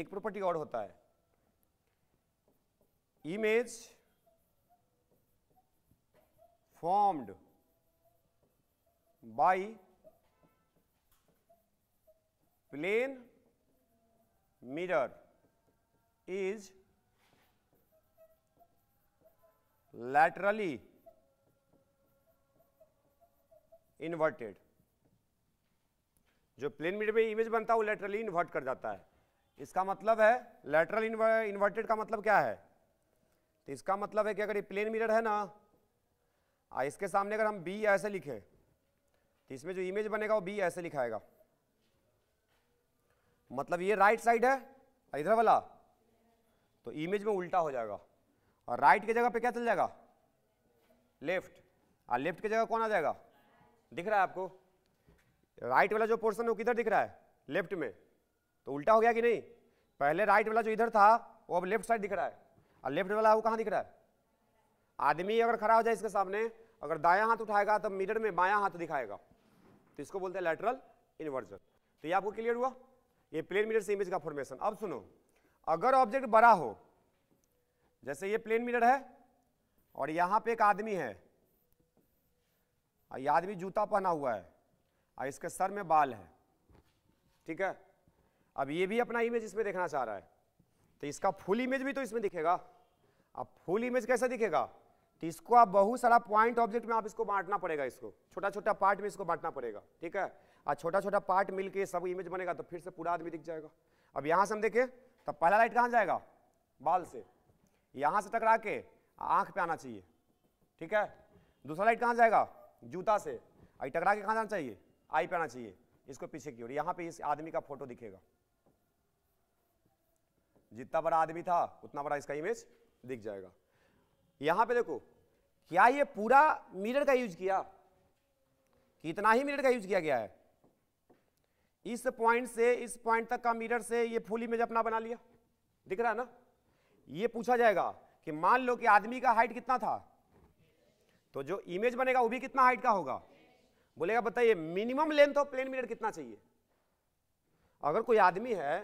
एक प्रॉपर्टी और होता है image formed by plane mirror is laterally inverted जो प्लेन मीटर पे इमेज बनता है वो लेटरली इन्वर्ट कर जाता है इसका मतलब है लेटरल इन्वर्टेड का मतलब क्या है तो इसका मतलब है कि अगर ये प्लेन मिरर है ना आ, इसके सामने अगर हम बी ऐसे लिखें तो इसमें जो इमेज बनेगा वो बी ऐसे लिखाएगा मतलब ये राइट साइड है इधर वाला तो इमेज में उल्टा हो जाएगा और राइट की जगह पे क्या चल जाएगा लेफ्ट और लेफ्ट की जगह कौन आ जाएगा दिख रहा है आपको राइट वाला जो पोर्शन है वो किधर दिख रहा है लेफ्ट में तो उल्टा हो गया कि नहीं पहले राइट वाला जो इधर था वो अब लेफ्ट साइड दिख रहा है और लेफ्ट वाला वो कहाँ दिख रहा है आदमी अगर खड़ा हो जाए इसके सामने अगर दाया हाथ उठाएगा तो मिरर में बाया हाथ दिखाएगा तो इसको बोलते हैं लेटरल इन्वर्जन तो ये आपको क्लियर हुआ ये प्लेन मिरर से इमेज का फॉर्मेशन अब सुनो अगर ऑब्जेक्ट बड़ा हो जैसे ये प्लेन मिरर है और यहां पे एक आदमी है ये आदमी जूता पहना हुआ है और इसके सर में बाल है ठीक है अब ये भी अपना इमेज इसमें देखना चाह रहा है तो इसका फुल इमेज भी तो इसमें दिखेगा अब फुल इमेज कैसा दिखेगा तो इसको आप बहुत सारा पॉइंट ऑब्जेक्ट में आप इसको बांटना पड़ेगा इसको छोटा छोटा पार्ट में इसको बांटना पड़ेगा ठीक है और छोटा छोटा पार्ट मिलके सब इमेज बनेगा तो फिर से पूरा आदमी दिख जाएगा अब यहाँ से हम देखें तो पहला लाइट कहाँ जाएगा बाल से यहाँ से टकरा के आँख पे आना चाहिए ठीक है दूसरा लाइट कहाँ जाएगा जूता से आई टकरा के कहाँ जाना चाहिए आई पे आना चाहिए इसको पीछे की ओर यहाँ पे इस आदमी का फोटो दिखेगा जितना बड़ा आदमी था उतना बड़ा इसका इमेज दिख जाएगा यहां पे देखो क्या ये पूरा मिरर का यूज किया कितना ही मिरर का यूज किया गया है इस पॉइंट से इस पॉइंट तक का मीटर से ये फूल इमेज अपना बना लिया दिख रहा है ना ये पूछा जाएगा कि मान लो कि आदमी का हाइट कितना था तो जो इमेज बनेगा वो भी कितना हाइट का होगा बोलेगा बताइए minimum length of plane mirror कितना चाहिए अगर कोई आदमी है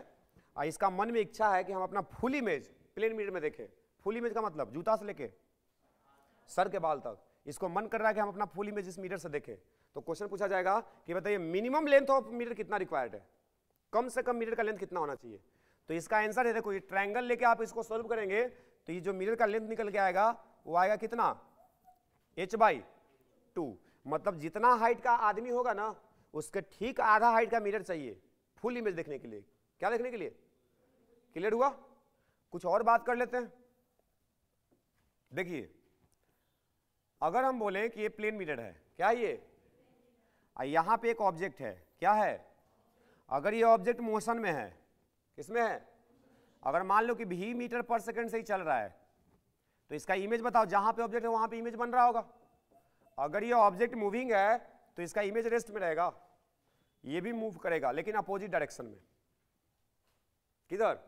और इसका मन में इच्छा है कि हम अपना फुल इमेज प्लेन मीटर में देखें फुल इमेज का मतलब जूता से लेके सर के बाल तक इसको मन कर रहा है कि हम अपना फुल इमेज इस मीटर से देखें तो क्वेश्चन पूछा जाएगा कि बताइए मिनिमम लेंथ ऑफ मीटर कितना रिक्वायर्ड है कम से कम मीटर का लेंथ कितना होना चाहिए तो इसका आंसर है देखो ये ट्रायंगल लेके आप इसको सोल्व करेंगे तो ये जो मीटर का लेंथ निकल के आएगा वो आएगा कितना एच बाई टू मतलब जितना हाइट का आदमी होगा ना उसके ठीक आधा हाइट का मीटर चाहिए फुल इमेज देखने के लिए क्या देखने के लिए क्लियर हुआ कुछ और बात कर लेते हैं देखिए अगर हम बोले कि ये प्लेन मीटर है क्या ये यहां पे एक ऑब्जेक्ट है क्या है अगर ये ऑब्जेक्ट मोशन में है किसमें है अगर मान लो कि भी मीटर पर सेकंड से ही चल रहा है तो इसका इमेज बताओ जहां पे ऑब्जेक्ट है वहां पे इमेज बन रहा होगा अगर ये ऑब्जेक्ट मूविंग है तो इसका इमेज रेस्ट में रहेगा ये भी मूव करेगा लेकिन अपोजिट डायरेक्शन में किधर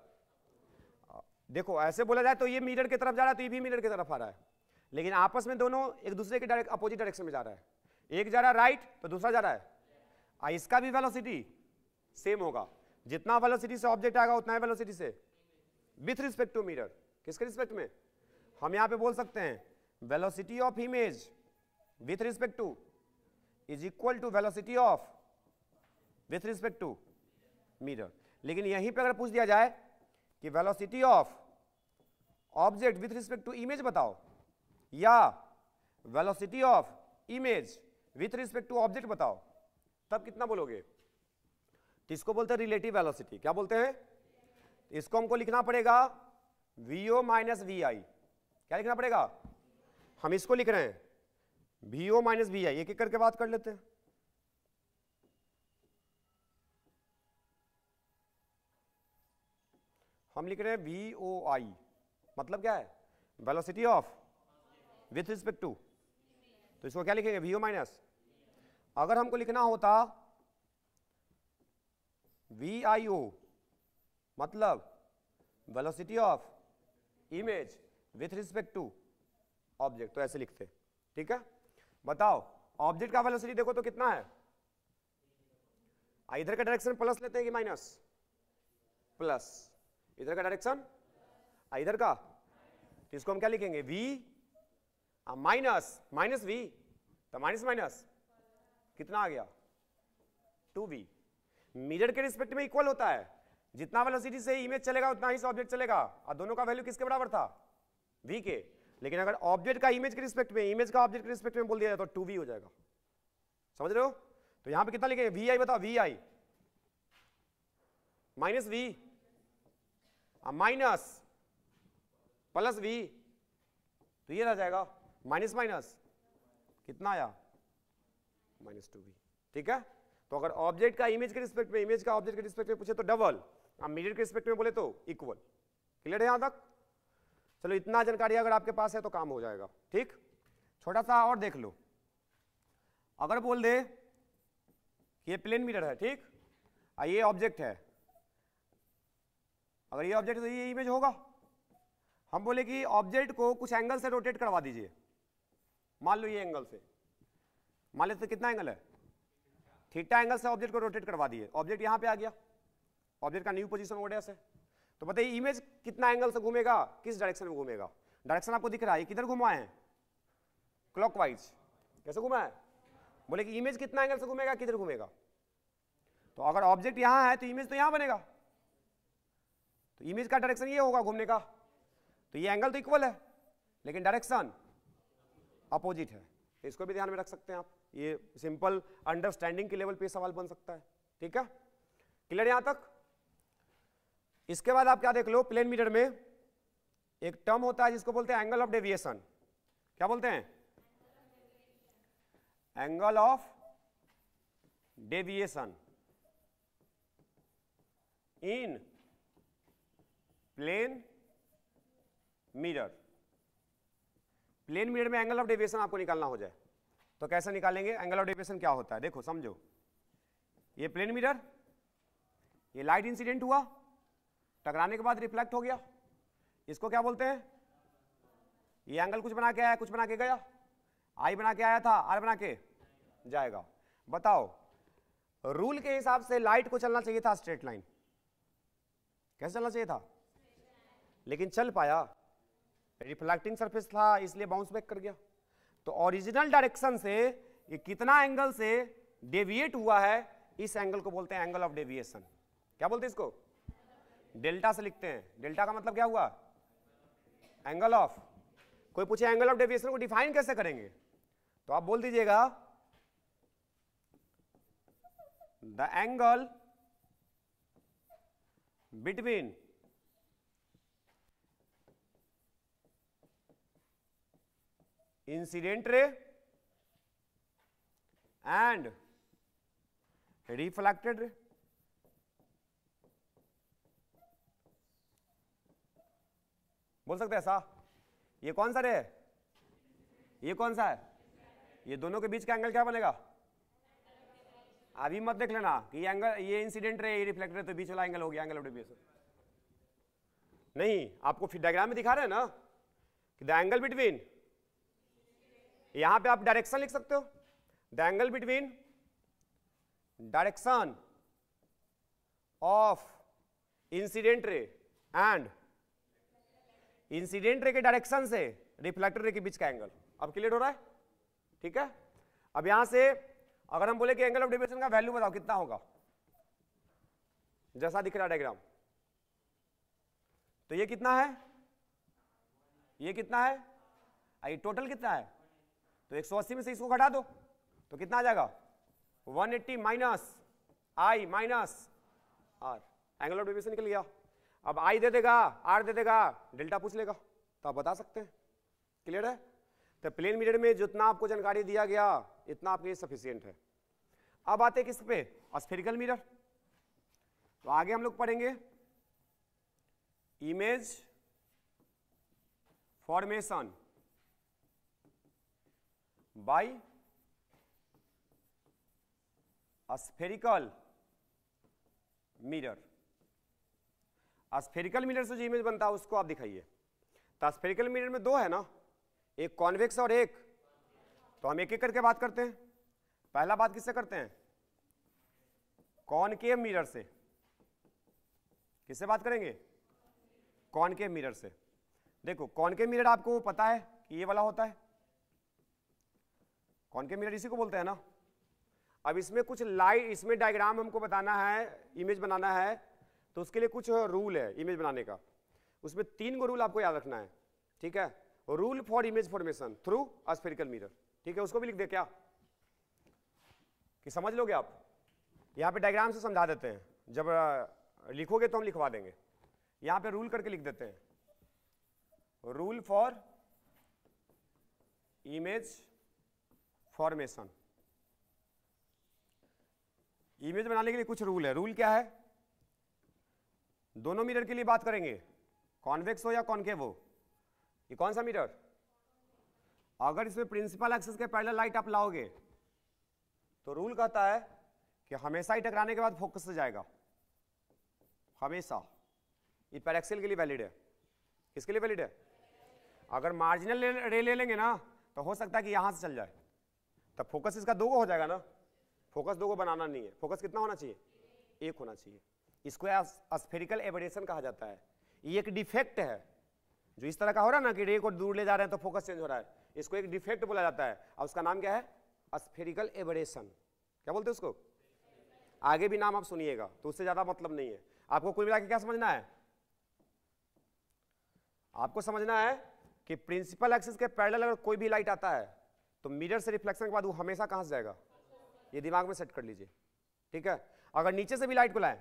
देखो ऐसे बोला जाए तो ये मीटर की तरफ जा रहा है तो ये भी मीटर की तरफ आ रहा है लेकिन आपस में दोनों एक दूसरे के डायरेक्ट अपोजिट डायरेक्शन में जा रहा है एक जा रहा है राइट तो दूसरा जा रहा है आ, इसका भी वेलोसिटी सेम होगा जितना वेलोसिटी से ऑब्जेक्ट आएगा उतना ही वेलोसिटी से विथ रिस्पेक्ट टू मिरर किसके रिस्पेक्ट में हम यहां पे बोल सकते हैं velocity of image with respect to is equal to velocity of with respect to mirror लेकिन यहीं पे अगर पूछ दिया जाए कि velocity of object with respect to image बताओ या velocity of image with respect to object बताओ तब कितना बोलोगे किसको तो बोलते हैं रिलेटिव वेलोसिटी क्या बोलते हैं इसको हमको लिखना पड़ेगा V O minus V I क्या लिखना पड़ेगा हम इसको लिख रहे हैं V O minus V I एक एक करके बात कर लेते हैं हम लिख रहे हैं वी ओ आई मतलब क्या है velocity of with respect to तो इसको क्या लिखेंगे वी ओ माइनस अगर हमको लिखना होता वी आई ओ मतलब velocity of image with respect to object तो ऐसे लिखते ठीक है बताओ ऑब्जेक्ट का वेलोसिटी देखो तो कितना है इधर का डायरेक्शन प्लस लेते हैं कि माइनस प्लस इधर का डायरेक्शन इधर का तो इसको हम क्या लिखेंगे वी माइनस माइनस वी तो माइनस माइनस कितना आ गया टू वी मीटर के रिस्पेक्ट में इक्वल होता है जितना वेलोसिटी से इमेज चलेगा उतना ही ऑब्जेक्ट चलेगा और दोनों का वैल्यू किसके बराबर था वी के लेकिन अगर ऑब्जेक्ट का इमेज के रिस्पेक्ट में इमेज का ऑब्जेक्ट के रिस्पेक्ट में बोल दिया जाए तो टू वी हो जाएगा समझ रहे हो तो यहां पर कितना लिखेंगे वी आई बताओ V I minus V minus plus V तो ये रह जाएगा माइनस माइनस कितना आया माइनस टू भी ठीक है तो अगर ऑब्जेक्ट का इमेज के रिस्पेक्ट में इमेज का ऑब्जेक्ट के रिस्पेक्ट में पूछे तो डबल मीडियट के रिस्पेक्ट में बोले तो इक्वल क्लियर है यहां तक चलो इतना जानकारी अगर आपके पास है तो काम हो जाएगा ठीक छोटा सा और देख लो अगर बोल दे कि ये प्लेन मिरर है ठीक और ये ऑब्जेक्ट है अगर ये ऑब्जेक्ट तो ये इमेज होगा हम बोले कि ऑब्जेक्ट को कुछ एंगल से रोटेट करवा दीजिए मान लो ये एंगल से मान तो कितना एंगल है थीटा एंगल से ऑब्जेक्ट को रोटेट करवा दिए ऑब्जेक्ट यहां पे आ गया ऑब्जेक्ट का न्यू पोजिशन ओडेस है तो बताइए इमेज कितना एंगल से घूमेगा किस डायरेक्शन में घूमेगा डायरेक्शन आपको दिख रहा है किधर घुमाए हैं क्लॉकवाइज कैसे घुमाए बोले कि इमेज कितना एंगल से घूमेगा किधर घूमेगा तो अगर ऑब्जेक्ट यहां है तो इमेज तो यहां बनेगा तो इमेज का डायरेक्शन ये होगा घूमने का तो ये एंगल तो इक्वल है लेकिन डायरेक्शन अपोजिट है इसको भी ध्यान में रख सकते हैं आप ये सिंपल अंडरस्टैंडिंग के लेवल पे सवाल बन सकता है ठीक है क्लियर यहां तक इसके बाद आप क्या देख लो प्लेन मीटर में एक टर्म होता है जिसको बोलते हैं एंगल ऑफ डेविएशन क्या बोलते हैं angle of deviation in plane mirror plane period में एंगल ऑफ डेविएशन आपको निकालना हो जाए तो कैसे निकालेंगे एंगल ऑफ डेविएशन क्या होता है देखो समझो ये प्लेन मिरर ये लाइट इंसिडेंट हुआ टकराने के बाद रिफ्लेक्ट हो गया इसको क्या बोलते हैं ये एंगल कुछ बना के आया कुछ बना के गया आई बना के आया था आर बना के जाएगा बताओ रूल के हिसाब से लाइट को चलना चाहिए था स्ट्रेट लाइन कैसे चलना चाहिए था लेकिन चल पाया रिफ्लेक्टिंग सरफेस था इसलिए बाउंस बैक कर गया तो ओरिजिनल डायरेक्शन से ये कितना एंगल से डेविएट हुआ है इस एंगल को बोलते हैं एंगल ऑफ डेविएशन क्या बोलते हैं इसको डेल्टा से लिखते हैं डेल्टा का मतलब क्या हुआ एंगल ऑफ कोई पूछे एंगल ऑफ डेविएशन को डिफाइन कैसे करेंगे तो आप बोल दीजिएगा the angle between incident ray and reflected ray बोल सकते हैं ऐसा ये कौन सा रे ये कौन सा है ये दोनों के बीच का एंगल क्या बनेगा अभी मत देख लेना कि ये एंगल ये इंसिडेंट रे ये रिफ्लेक्टेड तो बीच वाला एंगल हो गया एंगल ऑफ डीबीएस नहीं आपको फिर डायग्राम में दिखा रहे हैं ना कि द एंगल बिटवीन यहां पे आप डायरेक्शन लिख सकते हो the angle between direction of incident ray and incident ray के डायरेक्शन से रिफ्लेक्टर रे के बीच का एंगल अब क्लियर हो रहा है ठीक है अब यहां से अगर हम बोले कि एंगल ऑफ डिप्रेशन का वैल्यू बताओ कितना होगा जैसा दिख रहा डायग्राम तो ये कितना है ये कितना है ये टोटल कितना है तो 180 में से इसको घटा दो तो कितना आ जाएगा 180 eighty minus I minus R angle of deviation निकल गया अब आई दे देगा आर दे देगा डेल्टा पूछ लेगा तो आप बता सकते हैं क्लियर है तो प्लेन मीटर में जितना आपको जानकारी दिया गया इतना आपके लिए सफिशियंट है अब आते किस पे स्फेरिकल मिरर तो आगे हम लोग पढ़ेंगे image formation by a spherical mirror spherical mirror से जो इमेज बनता है उसको आप दिखाइए तो स्पेरिकल मिरर में दो है ना एक कॉन्वेक्स और एक तो हम एक एक करके बात करते हैं पहला बात किससे करते हैं कॉनकेव मिरर से किससे बात करेंगे कॉनकेव मिरर से देखो कॉनकेव मिरर आपको पता है कि ये वाला होता है कौन के मिरर इसी को बोलते हैं ना अब इसमें कुछ लाइट इसमें डायग्राम हमको बताना है इमेज बनाना है तो उसके लिए कुछ रूल है इमेज बनाने का उसमें तीन को रूल आपको याद रखना है ठीक है rule for image formation through a spherical mirror ठीक है उसको भी लिख दे क्या कि समझ लोगे आप यहाँ पे डायग्राम से समझा देते हैं जब लिखोगे तो हम लिखवा देंगे यहाँ पे रूल करके लिख देते हैं rule for image formation image बनाने के लिए कुछ रूल है रूल क्या है दोनों मिरर के लिए बात करेंगे कॉन्वेक्स हो या कॉन्केव हो ये कौन सा मिरर अगर इसमें प्रिंसिपल एक्सेस के पैरेलल लाइट आप लाओगे तो रूल कहता है कि हमेशा ही टकराने के बाद फोकस से जाएगा हमेशा ये पैरेक्सल के लिए वैलिड है किसके लिए वैलिड है अगर मार्जिनल रे ले लेंगे ना तो हो सकता है कि यहां से चल जाए तब फोकस इसका दो को हो जाएगा ना फोकस दो को बनाना नहीं है फोकस कितना होना चाहिए एक होना चाहिए इसको स्फेरिकल एबरेशन कहा जाता है ये एक डिफेक्ट है जो इस तरह का हो रहा है ना कि रे को दूर ले जा रहे हैं तो फोकस चेंज हो रहा है इसको एक डिफेक्ट बोला जाता है और उसका नाम क्या है स्फेरिकल एबरेशन क्या बोलते हैं उसको आगे भी नाम आप सुनिएगा तो उससे ज्यादा मतलब नहीं है आपको कुल मिला क्या समझना है आपको समझना है कि प्रिंसिपल एक्सिस के पैरेलल अगर कोई भी लाइट आता है तो मिरर से रिफ्लेक्शन के बाद वो हमेशा कहां से जाएगा ये दिमाग में सेट कर लीजिए ठीक है अगर नीचे से भी लाइट को लाए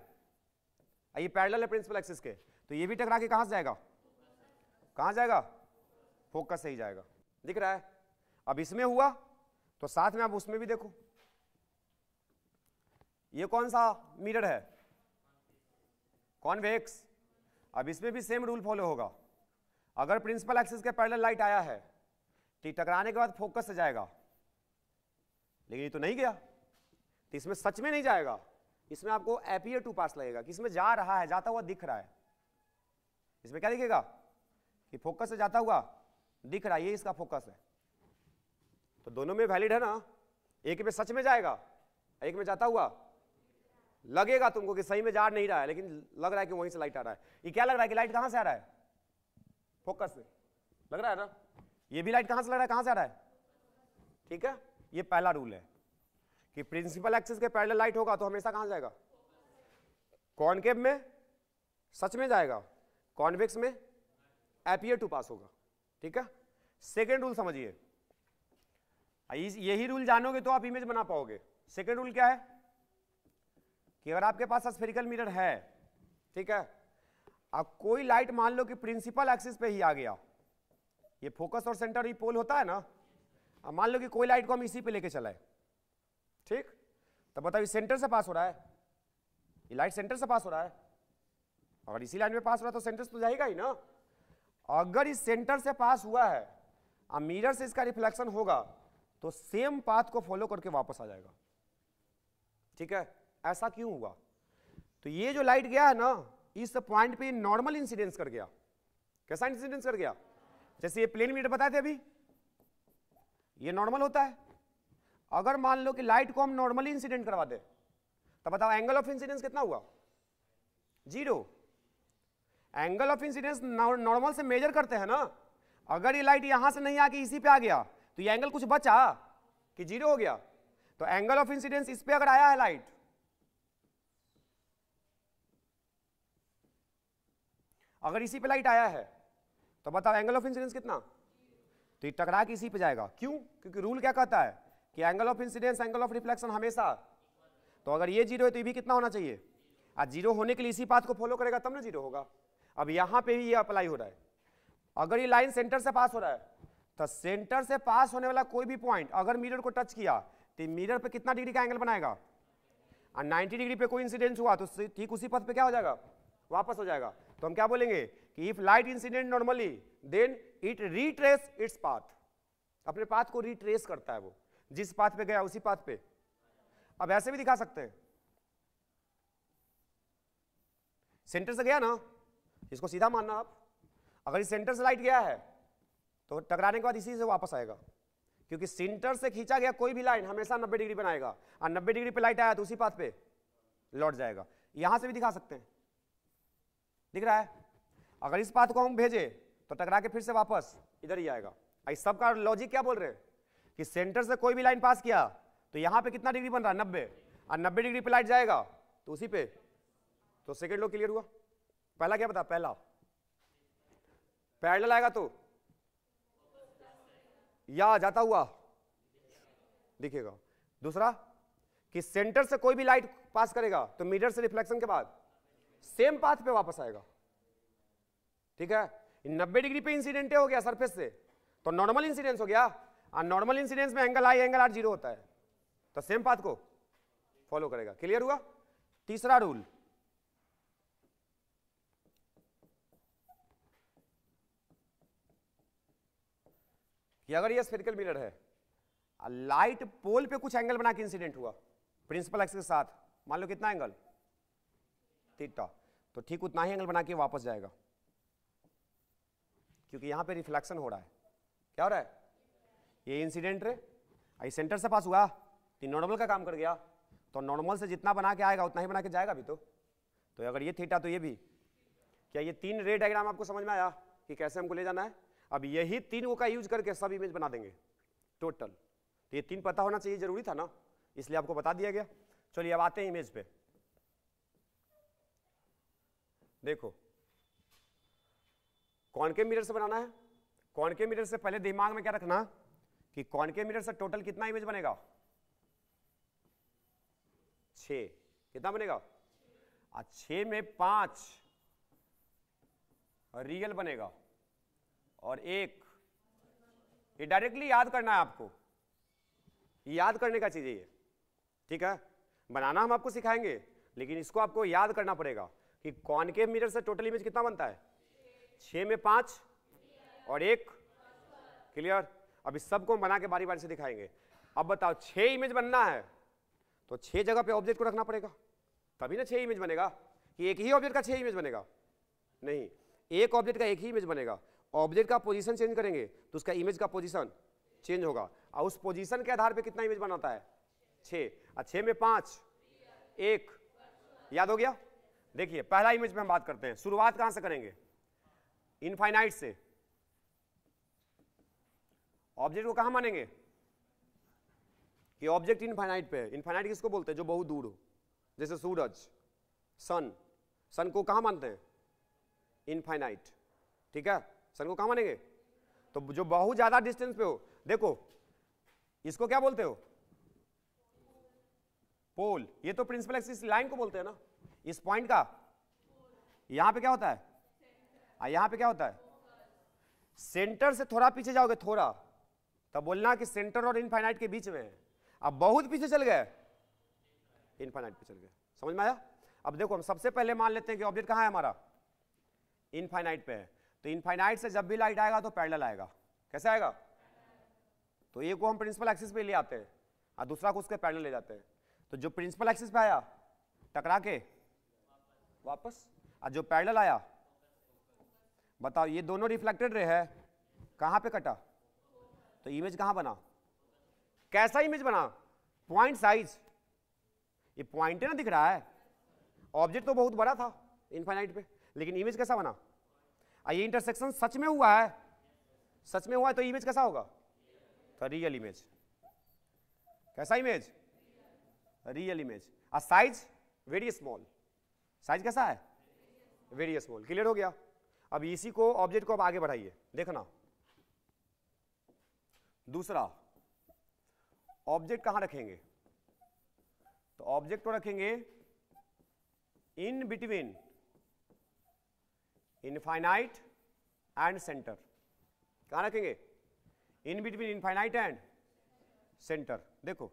ये पैरेलल है प्रिंसिपल एक्सिस के तो ये भी टकरा के कहां से जाएगा कहां जाएगा फोकस से ही जाएगा दिख रहा है अब इसमें हुआ तो साथ में आप उसमें भी देखो ये कौन सा मिरर है कॉन्वेक्स अब इसमें भी सेम रूल फॉलो होगा अगर प्रिंसिपल एक्सिस के पैरेलल लाइट आया है तो टकराने के बाद फोकस से जाएगा लेकिन ये तो नहीं गया तो इसमें सच में नहीं जाएगा इसमें आपको एपियर टू पास लगेगा कि इसमें जा रहा है जाता हुआ दिख रहा है इसमें क्या दिखेगा कि फोकस से जाता हुआ दिख रहा है ये इसका फोकस है तो दोनों में वैलिड है ना एक में सच में जाएगा एक में जाता हुआ लगेगा तुमको कि सही में जा नहीं रहा है लेकिन लग रहा है कि वहीं से लाइट आ रहा है ये क्या लग रहा है कि लाइट कहां से आ रहा है फोकस से लग रहा है ना ये भी लाइट कहां से लग रहा है कहां से आ रहा है ठीक है ये पहला रूल है कि प्रिंसिपल एक्सिस के पैरेलल लाइट होगा तो हमेशा कहां जाएगा कॉनकेव में सच में जाएगा कॉन्वेक्स में एपियर टू पास होगा ठीक है सेकेंड रूल समझिए यही रूल जानोगे तो आप इमेज बना पाओगे सेकेंड रूल क्या है कि अगर आपके पास स्फेरिकल मिरर है ठीक है अब कोई लाइट मान लो कि प्रिंसिपल एक्सिस पे ही आ गया ये फोकस और सेंटर ये पोल होता है ना अब मान लो कि कोई लाइट को हम इसी पे लेके चलाए ठीक तो बताओ ये सेंटर से पास हो रहा है ये लाइट सेंटर से पास हो रहा है अगर इसी लाइन में पास हो रहा है तो सेंटर से तो जाएगा ही ना अगर इस सेंटर से पास हुआ है और मिरर से इसका रिफ्लेक्शन होगा तो सेम पाथ को फॉलो करके वापस आ जाएगा ठीक है ऐसा क्यों हुआ तो ये जो लाइट गया है ना इस पॉइंट पे नॉर्मल इंसिडेंस कर गया कैसा इंसिडेंस कर गया जैसे ये प्लेन मीटर बताए थे अभी ये नॉर्मल होता है अगर मान लो कि लाइट को हम नॉर्मली इंसिडेंट करवा दे तो बताओ एंगल ऑफ इंसिडेंस कितना हुआ zero angle of incidence normal से मेजर करते हैं ना अगर ये लाइट यहां से नहीं आके इसी पे आ गया तो ये एंगल कुछ बचा कि जीरो हो गया तो एंगल ऑफ इंसिडेंस इस पे अगर आया है लाइट अगर इसी पे लाइट आया है तो बताओ एंगल ऑफ इंसिडेंस कितना तो ये टकरा के इसी पे जाएगा क्यों क्योंकि रूल क्या कहता है कि angle of incidence angle of reflection हमेशा तो अगर ये जीरो है तो ये भी कितना होना चाहिए आज जीरो होने के लिए इसी बात को फॉलो करेगा तब ना जीरो होगा अब यहाँ पे भी ये अप्लाई हो रहा है अगर ये लाइन सेंटर से पास हो रहा है तो सेंटर से पास होने वाला कोई भी पॉइंट अगर मिरर को टच किया तो मिरर पे कितना डिग्री का एंगल बनाएगा और 90 डिग्री पे कोई इंसिडेंस हुआ तो ठीक उसी पथ पे क्या हो जाएगा वापस हो जाएगा तो हम क्या बोलेंगे कि if light incident normally then it retrace its path अपने पाथ को रिट्रेस करता है वो जिस पाथ पे गया उसी पाथ पे अब ऐसे भी दिखा सकते हैं सेंटर से गया ना इसको सीधा मानना आप अगर इस सेंटर से लाइट गया है तो टकराने के बाद इसी से वापस आएगा क्योंकि सेंटर से खींचा गया कोई भी लाइन हमेशा नब्बे डिग्री बनाएगा और नब्बे डिग्री पे लाइट आया तो उसी पाथ पे लौट जाएगा यहां से भी दिखा सकते हैं दिख रहा है अगर इस बात को हम भेजे तो टकरा के फिर से वापस इधर ही आएगा इस सबका लॉजिक क्या बोल रहे हैं कि सेंटर से कोई भी लाइन पास किया तो यहाँ पे कितना डिग्री बन रहा है नब्बे और नब्बे डिग्री पे लाइट जाएगा तो उसी पे तो सेकेंड लो क्लियर हुआ पहला क्या बता पहला पैरेलल आएगा तो या जाता हुआ दिखेगा दूसरा कि सेंटर से कोई भी लाइट पास करेगा तो मीटर से रिफ्लेक्शन के बाद सेम पाथ पे वापस आएगा ठीक है नब्बे डिग्री पे इंसिडेंट हो गया सरफेस से तो नॉर्मल इंसिडेंस हो गया और नॉर्मल इंसिडेंस में angle I angle R zero होता है तो सेम पाथ को फॉलो करेगा क्लियर हुआ तीसरा रूल कि अगर ये स्फेरिकल मिरर है लाइट पोल पे कुछ एंगल बना के इंसिडेंट हुआ प्रिंसिपल एक्स के साथ मान लो कितना एंगल थीटा तो ठीक उतना ही एंगल बना के वापस जाएगा क्योंकि यहां पे रिफ्लेक्शन हो रहा है क्या हो रहा है ये इंसिडेंट रे आई सेंटर से पास हुआ तो नॉर्मल का काम कर गया तो नॉर्मल से जितना बना के आएगा उतना ही बना के जाएगा भी तो तो अगर ये थीटा तो ये भी क्या ये तीन रे डायग्राम आपको समझ में आया कि कैसे हमको ले जाना है अब यही तीन का यूज करके सब इमेज बना देंगे टोटल तो ये तीन पता होना चाहिए जरूरी था ना इसलिए आपको बता दिया गया चलिए अब आते हैं इमेज पे देखो कौन के मिरर से बनाना है कौन के मिरर से पहले दिमाग में क्या रखना कि कौन के मिरर से टोटल कितना इमेज बनेगा छे कितना बनेगा छे में पांच रियल बनेगा और एक ये डायरेक्टली याद करना है आपको याद करने का चीज़ ये ठीक है बनाना हम आपको सिखाएंगे लेकिन इसको आपको याद करना पड़ेगा कि कौन के मिरर से टोटल इमेज कितना बनता है छः में पाँच और एक क्लियर अभी सबको हम बना के बारी बारी से दिखाएंगे अब बताओ छः इमेज बनना है तो छः जगह पे ऑब्जेक्ट को रखना पड़ेगा तभी ना छः इमेज बनेगा कि एक ही ऑब्जेक्ट का छः इमेज बनेगा नहीं एक ऑब्जेक्ट का एक ही इमेज बनेगा ऑब्जेक्ट का पोजीशन चेंज करेंगे तो उसका इमेज का पोजीशन चेंज होगा और उस पोजीशन के आधार पे कितना इमेज बनाता है छः और छः में पाँच एक याद हो गया देखिए पहला इमेज पे हम बात करते हैं शुरुआत कहां से करेंगे इनफाइनाइट से ऑब्जेक्ट को कहां मानेंगे कि ऑब्जेक्ट इनफाइनाइट पे है इनफाइनाइट किसको बोलते हैं जो बहुत दूर हो जैसे सूरज सन सन को कहां मानते हैं इनफाइनाइट ठीक है सन को कहां मानेंगे तो जो बहुत ज्यादा डिस्टेंस पे हो देखो इसको क्या बोलते हो पोल ये तो प्रिंसिपल एक्सिस लाइन को बोलते हैं ना इस पॉइंट का यहां पे क्या होता है और यहाँ पे क्या होता है सेंटर से थोड़ा पीछे जाओगे थोड़ा तब बोलना कि सेंटर और इनफाइनाइट के बीच में है अब बहुत पीछे चल गए इनफाइनाइट पे चल गए समझ में आया अब देखो हम सबसे पहले मान लेते हैं कि ऑब्जेक्ट कहाँ है हमारा इनफाइनाइट पे है तो इनफाइनाइट से जब भी लाइट आएगा तो पैरेलल आएगा कैसे आएगा तो एक को हम प्रिंसिपल एक्सिस पे ले आते हैं और दूसरा को उसके पैरेलल ले जाते हैं तो जो प्रिंसिपल एक्सिस पे आया टकरा के वापस और जो पैरेलल आया बताओ ये दोनों रिफ्लेक्टेड रे है कहाँ पे कटा तो इमेज कहाँ बना कैसा इमेज बना पॉइंट साइज ये पॉइंट ना दिख रहा है ऑब्जेक्ट तो बहुत बड़ा था इन्फाइनाइट पे लेकिन इमेज कैसा बना ये इंटरसेक्शन सच में हुआ है सच में हुआ है तो इमेज कैसा होगा तो रियल इमेज कैसा इमेज रियल इमेज और साइज वेरी स्मॉल साइज कैसा है वेरी स्मॉल क्लियर हो गया अब इसी को ऑब्जेक्ट को आप आगे बढ़ाइए देखना दूसरा ऑब्जेक्ट कहां रखेंगे तो ऑब्जेक्ट को रखेंगे in between infinite and centre कहां रखेंगे in between infinite and centre देखो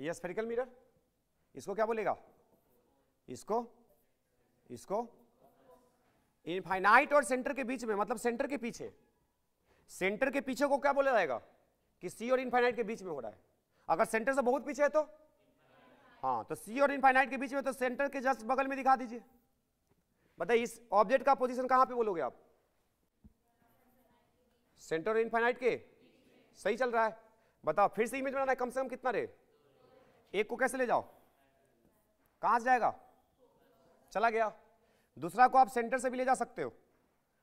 ये स्फेरिकल मिरर इसको क्या बोलेगा इसको इसको इनफाइनाइट और सेंटर के बीच में मतलब सेंटर के पीछे सेंटर के पीछे को क्या बोला जाएगा कि सी और इनफाइनाइट के बीच में हो रहा है अगर सेंटर से बहुत पीछे है तो हाँ तो सी और इनफाइनाइट के बीच में तो सेंटर के जस्ट बगल में दिखा दीजिए बताइए इस ऑब्जेक्ट का पोजीशन कहां पे बोलोगे आप सेंटर और इनफाइनाइट के सही चल रहा है बताओ फिर से इमेज बनाना है कम से कम कितना रे एक को कैसे ले जाओ कहां से जाएगा चला गया दूसरा को आप सेंटर से भी ले जा सकते हो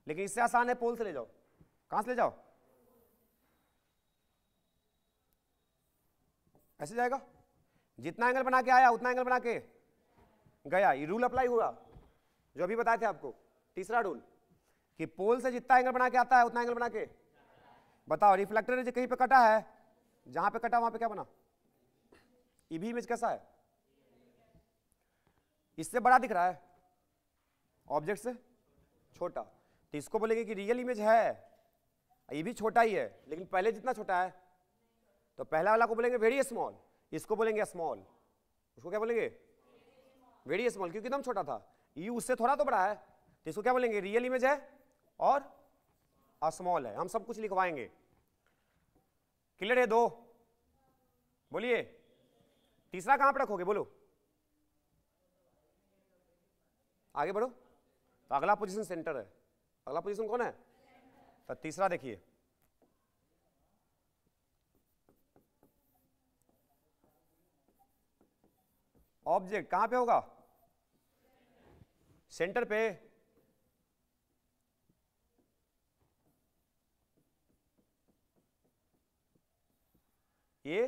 लेकिन इससे आसान है पोल से ले जाओ कहां से ले जाओ ऐसे जाएगा जितना एंगल बना के आया उतना एंगल बना के गया ये रूल अप्लाई हुआ जो अभी बताए थे आपको तीसरा रूल कि पोल से जितना एंगल बना के आता है उतना एंगल बना के बताओ रिफ्लेक्टर कहीं पे कटा है जहां पे कटा वहां पे क्या बना ईवी इमेज कैसा है इससे बड़ा दिख रहा है ऑब्जेक्ट से छोटा तो इसको बोलेंगे कि रियल इमेज है ये भी छोटा ही है लेकिन पहले जितना छोटा है तो पहला वाला को बोलेंगे वेरी स्मॉल इसको बोलेंगे स्मॉल उसको क्या बोलेंगे वेरी स्मॉल क्योंकि एकदम छोटा था ये उससे थोड़ा तो बड़ा है तो इसको क्या बोलेंगे रियल इमेज है और स्मॉल है हम सब कुछ लिखवाएंगे क्लियर है दो बोलिए तीसरा कहां पर रखोगे बोलो आगे बढ़ो तो अगला पोजीशन सेंटर है अगला पोजीशन कौन है तो तीसरा देखिए ऑब्जेक्ट कहां पे होगा सेंटर पे ये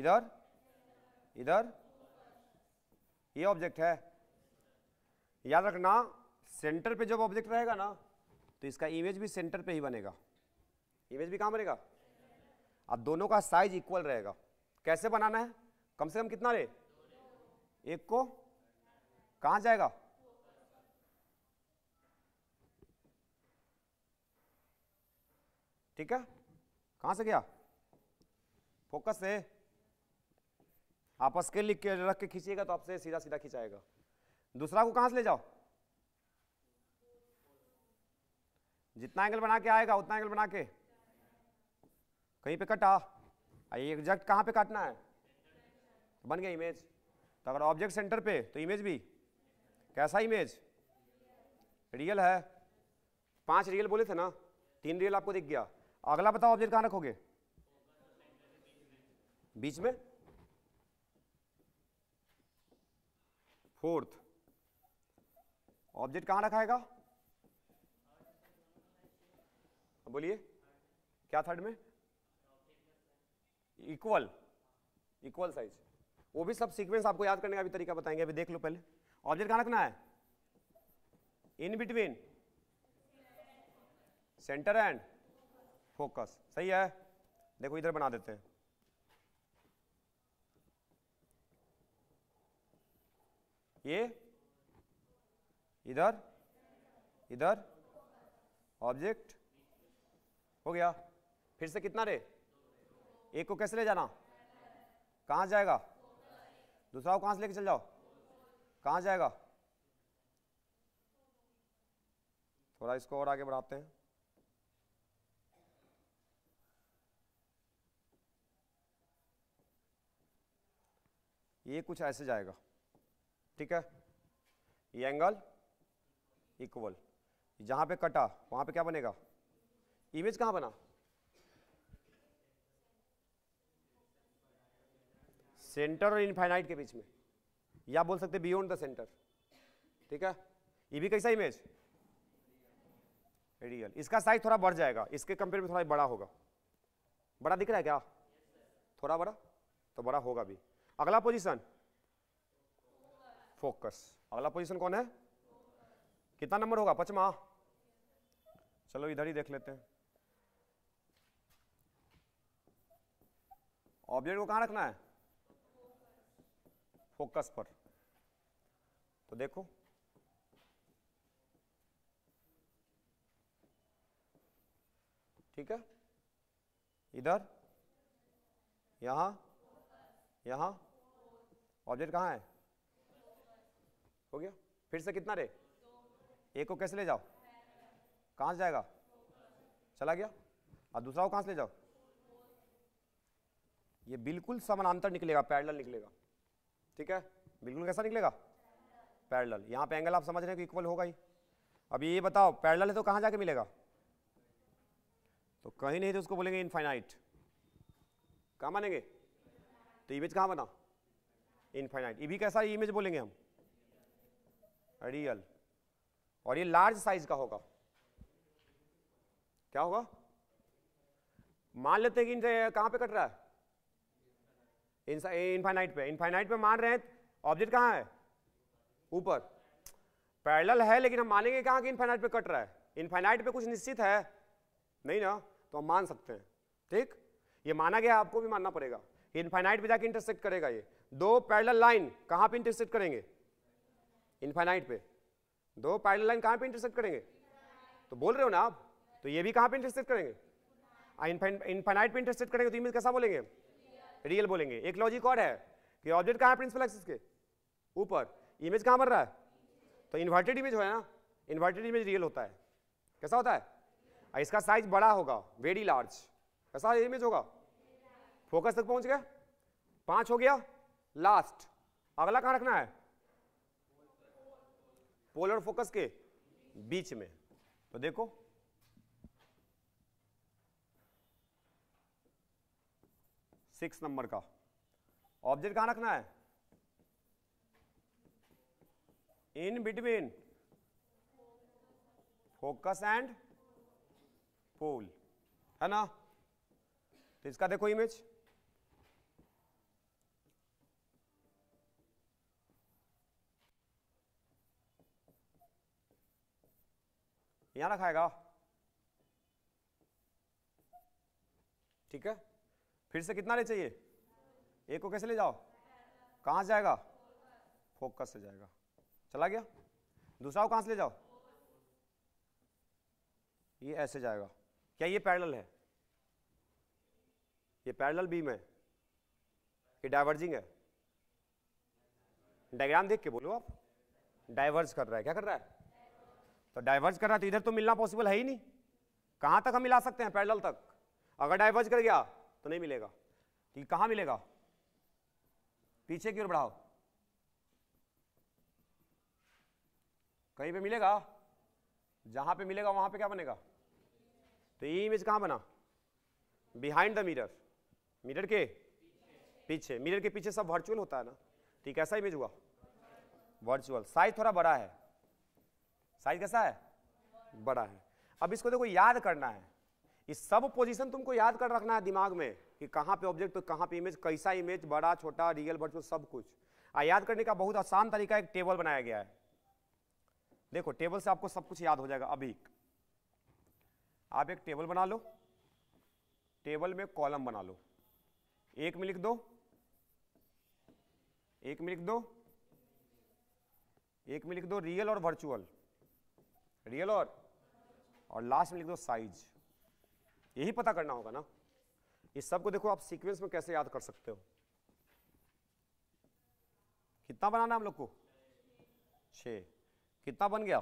इधर इधर ये ऑब्जेक्ट है याद रखना सेंटर पे जब ऑब्जेक्ट रहेगा ना तो इसका इमेज भी सेंटर पे ही बनेगा इमेज भी कहाँ बनेगा अब दोनों का साइज इक्वल रहेगा कैसे बनाना है कम से कम कितना ले एक को कहा जाएगा ठीक है कहां से गया फोकस से आप स्केल लिख के रख के खींचिएगा तो आपसे सीधा सीधा खिंचाएगा दूसरा को कहां से ले जाओ जितना एंगल बना के आएगा उतना एंगल बना के कहीं पे कटा एग्जैक्ट कहाँ पे काटना है बन गया इमेज तो अगर ऑब्जेक्ट सेंटर पे तो इमेज भी कैसा इमेज रियल है पांच रियल बोले थे ना तीन रियल आपको दिख गया अगला बताओ ऑब्जेक्ट कहाँ रखोगे बीच में फोर्थ ऑब्जेक्ट कहां रखा है बोलिए क्या थर्ड में इक्वल इक्वल साइज वो भी सब सीक्वेंस आपको याद करने का भी तरीका बताएंगे अभी देख लो पहले ऑब्जेक्ट कहां रखना है in between centre and focus सही है देखो इधर बना देते हैं ये इधर इधर ऑब्जेक्ट हो गया फिर से कितना रे एक को कैसे ले जाना कहाँ जाएगा दूसरा को कहाँ से लेके चल जाओ कहाँ जाएगा थोड़ा इसको और आगे बढ़ाते हैं ये कुछ ऐसे जाएगा ठीक है ये एंगल इक्वल जहां पे कटा वहां पे क्या बनेगा इमेज कहां बना सेंटर और इनफाइनाइट के बीच में या बोल सकते बियॉन्ड द सेंटर ठीक है ये भी कैसा इमेज रियल इसका साइज थोड़ा बढ़ जाएगा इसके कंपेयर में थोड़ा बड़ा होगा बड़ा दिख रहा है क्या थोड़ा बड़ा तो बड़ा होगा भी अगला पोजीशन फोकस अगला पोजीशन कौन है कितना नंबर होगा पचमा चलो इधर ही देख लेते हैं ऑब्जेक्ट को कहां रखना है फोकस पर तो देखो ठीक है इधर यहां यहां ऑब्जेक्ट कहां है हो गया फिर से कितना रे एक को कैसे ले जाओ कहाँ जाएगा चला गया और दूसरा को कहाँ से ले जाओ ये बिल्कुल समानांतर निकलेगा पैरेलल निकलेगा ठीक है बिल्कुल कैसा निकलेगा पैरेलल यहाँ पे एंगल आप समझ रहे हैं कि इक्वल होगा ही अब ये बताओ पैरेलल है तो कहाँ जाके मिलेगा तो कहीं नहीं तो उसको बोलेंगे इनफाइनाइट कहाँ मानेंगे तो इमेज कहाँ बना इनफाइनाइट ये भी कैसा इमेज बोलेंगे हम रियल और ये लार्ज साइज का होगा क्या होगा मान लेते हैं कि कहां पे कट रहा है इनफाइनाइट पे इनफाइनाइट पे मान रहे हैं ऑब्जेक्ट कहां है ऊपर पैरेलल है लेकिन हम मानेंगे कहां कि इनफाइनाइट पे कट रहा है इनफाइनाइट पे कुछ निश्चित है नहीं ना तो हम मान सकते हैं ठीक ये माना गया आपको भी मानना पड़ेगा इनफाइनाइट पे जाके इंटरसेक्ट करेगा ये दो पैरेलल लाइन कहां पे इंटरसेक्ट करेंगे इन्फाइनाइट पे दो पैरेलल लाइन कहाँ पे इंटरसेक्ट करेंगे तो बोल रहे हो ना आप तो ये भी कहाँ पे इंटरसेक्ट करेंगे इन्फाइनाइट पे इंटरसेक्ट करेंगे तो इमेज कैसा बोलेंगे रियल बोलेंगे एक लॉजिक और है कि ऑब्जेक्ट कहाँ है प्रिंसिपल एक्सिस के ऊपर इमेज कहाँ बन रहा है तो इन्वर्टेड इमेज हो ना इन्वर्टेड इमेज रियल होता है कैसा होता है इसका साइज बड़ा होगा वेरी लार्ज कैसा इमेज होगा फोकस तक पहुंच गया पांच हो गया लास्ट अगला कहाँ रखना है पोलर फोकस के बीच में तो देखो सिक्स नंबर का ऑब्जेक्ट कहां रखना है in between focus and pole है ना तो इसका देखो इमेज यहां रखाएगा ठीक है फिर से कितना ले चाहिए एक को कैसे ले जाओ कहां जाएगा फोकस से जाएगा चला गया दूसरा को कहां से ले जाओ ये ऐसे जाएगा क्या ये पैरेलल है ये पैरेलल बीम है ये डाइवर्जिंग है डायग्राम देख के बोलो आप डाइवर्ज कर रहा है क्या कर रहा है तो डाइवर्ज कर रहा तो इधर तो मिलना पॉसिबल है ही नहीं कहां तक हम मिला सकते हैं पैरेलल तक अगर डाइवर्ज कर गया तो नहीं मिलेगा ठीक तो कहां मिलेगा पीछे की ओर बढ़ाओ कहीं पे मिलेगा जहां पे मिलेगा वहां पे क्या बनेगा तो ये इमेज कहां बना बिहाइंड द मिरर मिरर के पीछे मिरर के पीछे सब वर्चुअल होता है ना ठीक ऐसा इमेज हुआ वर्चुअल साइज थोड़ा बड़ा है साइज कैसा है बड़ा है अब इसको देखो याद करना है ये सब पोजीशन तुमको याद कर रखना है दिमाग में कि कहाँ पे ऑब्जेक्ट तो कहाँ पे इमेज कैसा इमेज बड़ा छोटा रियल वर्चुअल सब कुछ आ याद करने का बहुत आसान तरीका एक टेबल बनाया गया है देखो टेबल से आपको सब कुछ याद हो जाएगा अभी आप एक टेबल बना लो टेबल में कॉलम बना लो एक में लिख दो एक में लिख दो एक में लिख दो रियल और वर्चुअल रियल और और लास्ट में लिख दो साइज यही पता करना होगा ना इस सब को देखो आप सीक्वेंस में कैसे याद कर सकते हो कितना बनाना हम लोग को छ कितना बन गया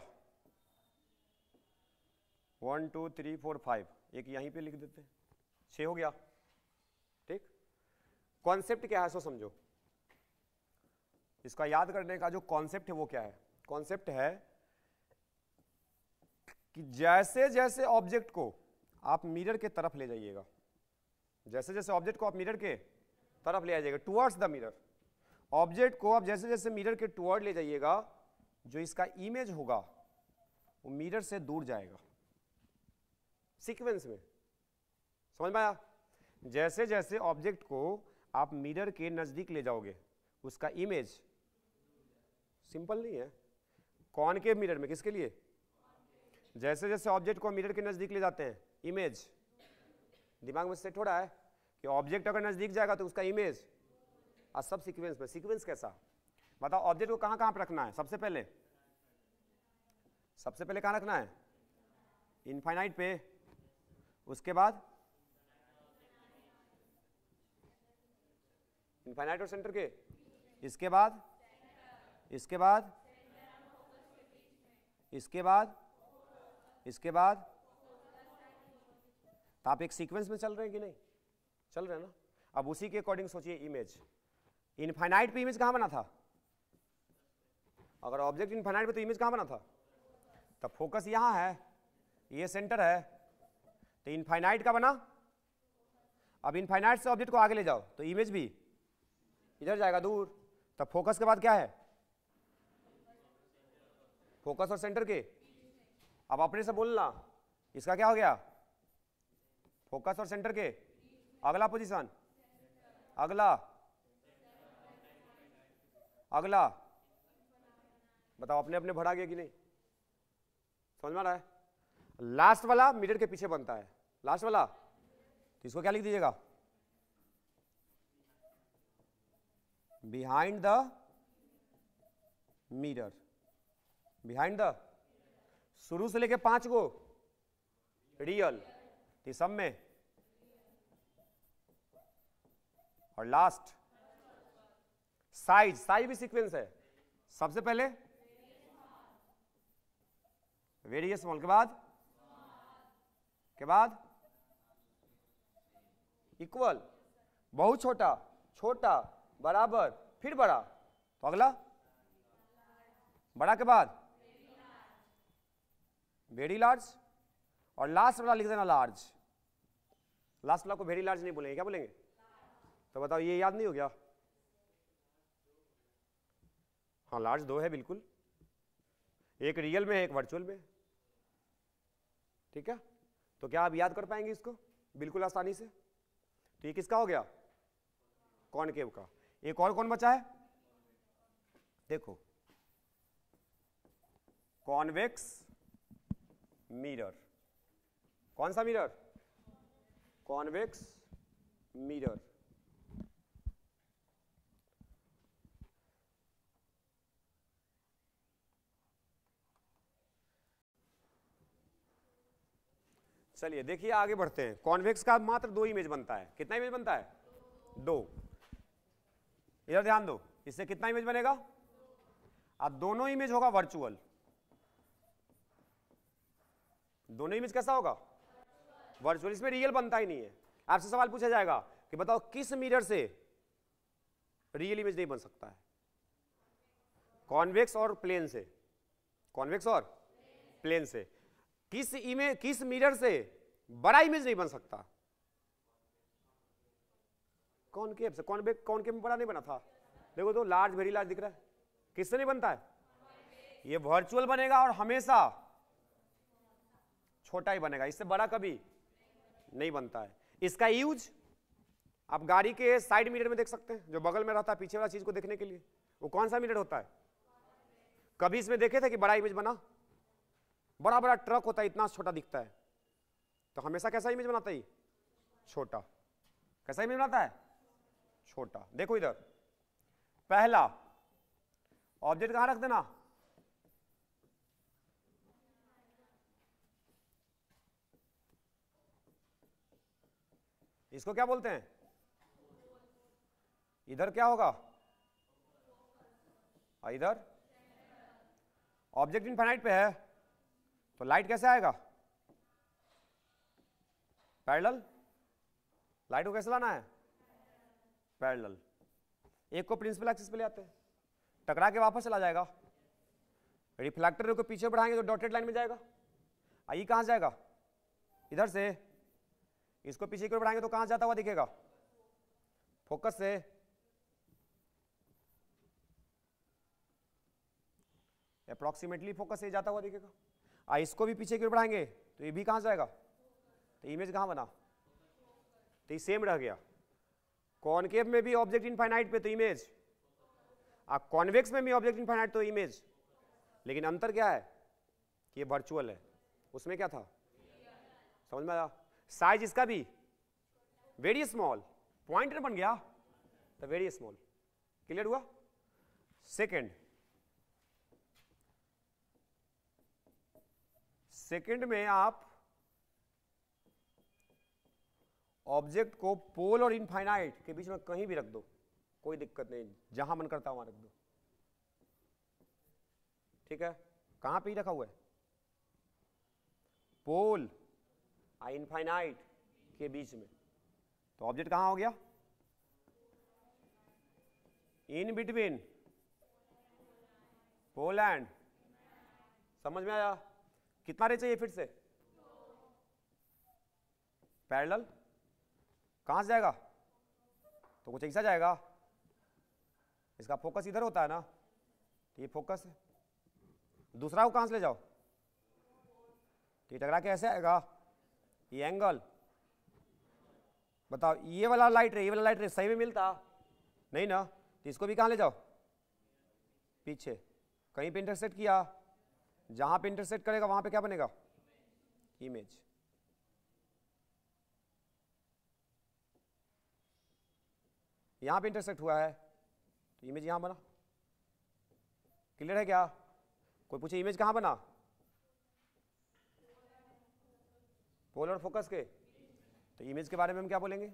one two three four five एक यहीं पे लिख देते हैं हो गया ठीक कॉन्सेप्ट क्या है सो समझो इसका याद करने का जो कॉन्सेप्ट है वो क्या है कॉन्सेप्ट है कि जैसे जैसे ऑब्जेक्ट को आप मिरर के तरफ ले जाइएगा जैसे जैसे ऑब्जेक्ट को आप मिरर के तरफ ले जाइएगा टुवर्ड्स द मिरर ऑब्जेक्ट को आप जैसे जैसे मिरर के टुवर्ड ले जाइएगा जो इसका इमेज होगा वो मिरर से दूर जाएगा सीक्वेंस में समझ में आया जैसे जैसे ऑब्जेक्ट को आप मिरर के नज़दीक ले जाओगे उसका इमेज सिंपल नहीं है कौन के मिरर में किसके लिए जैसे जैसे ऑब्जेक्ट को मिरर के नज़दीक ले जाते हैं इमेज दिमाग में सेट हो रहा है कि ऑब्जेक्ट अगर नज़दीक जाएगा तो उसका इमेज और सब सीक्वेंस में सीक्वेंस कैसा बताओ ऑब्जेक्ट को कहाँ कहाँ पर रखना है सबसे पहले सबसे पहले कहाँ रखना है इनफाइनाइट पे उसके बाद इनफाइनाइट और सेंटर के इसके बाद इसके बाद इसके बाद इसके बाद इसके बाद तो आप एक सीक्वेंस में चल रहे हैं कि नहीं चल रहे हैं ना अब उसी के अकॉर्डिंग सोचिए इमेज इनफाइनाइट पे इमेज कहां बना था अगर ऑब्जेक्ट इनफाइनाइट पे तो इमेज कहां बना था तो फोकस यहां है ये सेंटर है तो इनफाइनाइट का बना अब इनफाइनाइट से ऑब्जेक्ट को आगे ले जाओ तो इमेज भी इधर जाएगा दूर तब तो फोकस के बाद क्या है फोकस और सेंटर के अब अपने से बोलना इसका क्या हो गया फोकस और सेंटर के अगला पोजीशन अगला अगला बताओ अपने अपने भरा गया कि नहीं समझ में आ रहा है लास्ट वाला मीटर के पीछे बनता है लास्ट वाला तो इसको क्या लिख दीजिएगा behind the mirror behind the शुरू से लेके पांच गो रियल थी सब में और लास्ट साइज साइज भी सीक्वेंस है सबसे पहले वेरियस स्मॉल के बाद के बाद इक्वल बहुत छोटा छोटा बराबर फिर बड़ा तो अगला बड़ा के बाद वेरी लार्ज और लास्ट वाला लिख देना लार्ज लास्ट वाला को वेरी लार्ज नहीं बोलेंगे क्या बोलेंगे तो बताओ ये याद नहीं हो गया हाँ लार्ज दो है बिल्कुल एक रियल में है एक वर्चुअल में ठीक है तो क्या आप याद कर पाएंगे इसको बिल्कुल आसानी से तो ये किसका हो गया कौन केव का एक और कौन बचा है देखो कॉन्वेक्स मिरर कौन सा मिरर कॉन्वेक्स मिरर चलिए देखिए आगे बढ़ते हैं कॉन्वेक्स का मात्र दो इमेज बनता है कितना इमेज बनता है दो इधर ध्यान दो इससे कितना इमेज बनेगा अब दोनों इमेज होगा वर्चुअल दोनों इमेज कैसा होगा वर्चुअल इसमें रियल बनता ही नहीं है आपसे सवाल पूछा जाएगा कि बताओ किस मिरर से रियल इमेज नहीं बन सकता है कॉन्वेक्स और प्लेन से कॉन्वेक्स और प्लेन से किस इमेज किस मिरर से बड़ा इमेज नहीं बन सकता कौन के से कौन कौन के में बड़ा नहीं बना था देखो तो लार्ज वेरी लार्ज दिख रहा है किससे नहीं बनता है ये वर्चुअल बनेगा और हमेशा छोटा ही बनेगा इससे बड़ा कभी नहीं बनता है इसका यूज आप गाड़ी के साइड मीटर में देख सकते हैं जो बगल में रहता है पीछे वाला चीज को देखने के लिए वो कौन सा मीटर होता है कभी इसमें देखे थे कि बड़ा इमेज बना बड़ा बड़ा ट्रक होता है इतना छोटा दिखता है तो हमेशा कैसा इमेज बनाता है छोटा कैसा इमेज बनाता है छोटा देखो इधर पहला ऑब्जेक्ट कहां रख देना इसको क्या बोलते हैं इधर क्या होगा हाँ, इधर ऑब्जेक्ट इनफाइनाइट पे है तो लाइट कैसे आएगा पैरेलल लाइट को कैसे लाना है पैरेलल एक को प्रिंसिपल एक्सिस पे ले आते हैं टकरा के वापस चला जाएगा रिफ्लेक्टर को पीछे बढ़ाएंगे तो डॉटेड लाइन में जाएगा आई कहां जाएगा इधर से इसको पीछे की ओर बढ़ाएंगे तो कहां जाता हुआ दिखेगा फोकस से अप्रोक्सीमेटली फोकस से जाता हुआ दिखेगा आ इसको भी पीछे की ओर बढ़ाएंगे तो ये भी कहां जाएगा तो इमेज कहां बना तो ये सेम रह गया कॉनकेव में भी ऑब्जेक्ट इनफाइनाइट पे तो इमेज आ कॉन्वेक्स में भी ऑब्जेक्ट इनफाइनाइट तो इमेज लेकिन अंतर क्या है कि ये वर्चुअल है उसमें क्या था समझ में आया साइज इसका भी वेरी स्मॉल पॉइंटर बन गया तो वेरी स्मॉल क्लियर हुआ सेकंड सेकंड में आप ऑब्जेक्ट को पोल और इनफाइनाइट के बीच में कहीं भी रख दो कोई दिक्कत नहीं जहां मन करता वहां रख दो ठीक है कहां पे ही रखा हुआ है पोल इनफाइनाइट के बीच में तो ऑब्जेक्ट कहां हो गया इन बिटवीन पोलैंड समझ में आया कितना रे चाहिए फिर से पैरेलल कहां से जाएगा तो कुछ ऐसा जाएगा इसका फोकस इधर होता है ना तो ये फोकस है दूसरा को कहां से ले जाओ तो ये टकरा के ऐसे आएगा ये एंगल बताओ ये वाला लाइट रे ये वाला लाइट रे सही में मिलता नहीं ना तो इसको भी कहाँ ले जाओ पीछे कहीं पे इंटरसेट किया जहां पे इंटरसेट करेगा वहां पे क्या बनेगा इमेज यहां पे इंटरसेक्ट हुआ है तो इमेज यहां बना क्लियर है क्या कोई पूछे इमेज कहां बना पोल और फोकस के तो इमेज के बारे में हम क्या बोलेंगे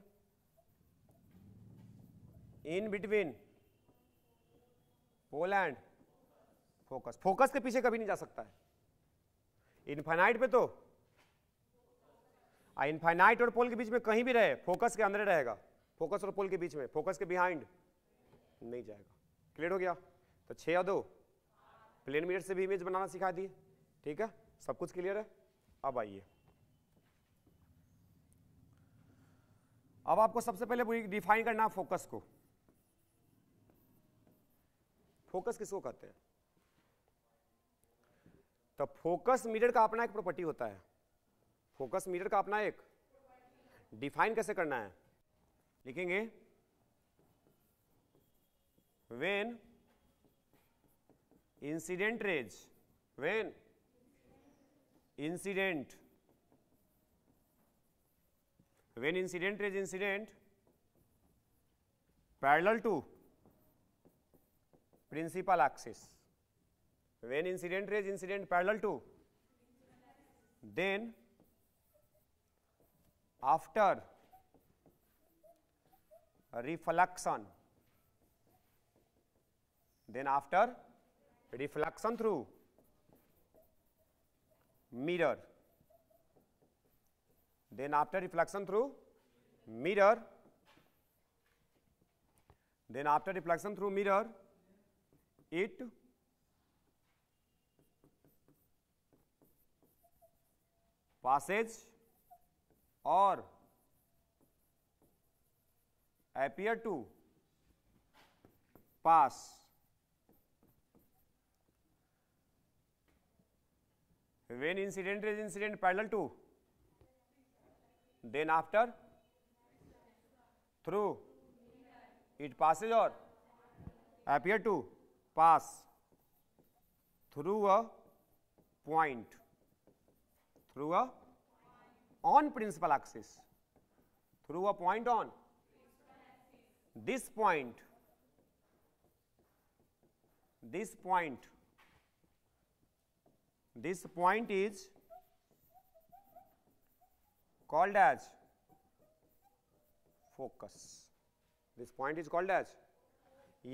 in between pole and focus focus के पीछे कभी नहीं जा सकता है इनफाइनाइट पे तो इनफाइनाइट और पोल के बीच में कहीं भी रहे फोकस के अंदर रहेगा फोकस और पोल के बीच में फोकस के बिहाइंड नहीं जाएगा क्लियर हो गया तो छे या दो प्लेन मीटर से भी इमेज बनाना सिखा दिए ठीक है सब कुछ क्लियर है अब आइए अब आपको सबसे पहले डिफाइन करना है फोकस को फोकस किसको कहते हैं तो फोकस मीटर का अपना एक प्रॉपर्टी होता है फोकस मीटर का अपना एक डिफाइन कैसे करना है लिखेंगे when incident rays when incident when incident is incident parallel to principal axis when incident is incident parallel to then after reflection then after reflection through mirror then after reflection through mirror then after reflection through mirror it passes or appear to pass when incident is incident parallel to then after through it passes or appear to pass through a point through a on principal axis through a point on this point this point this point is called as focus. This point is called as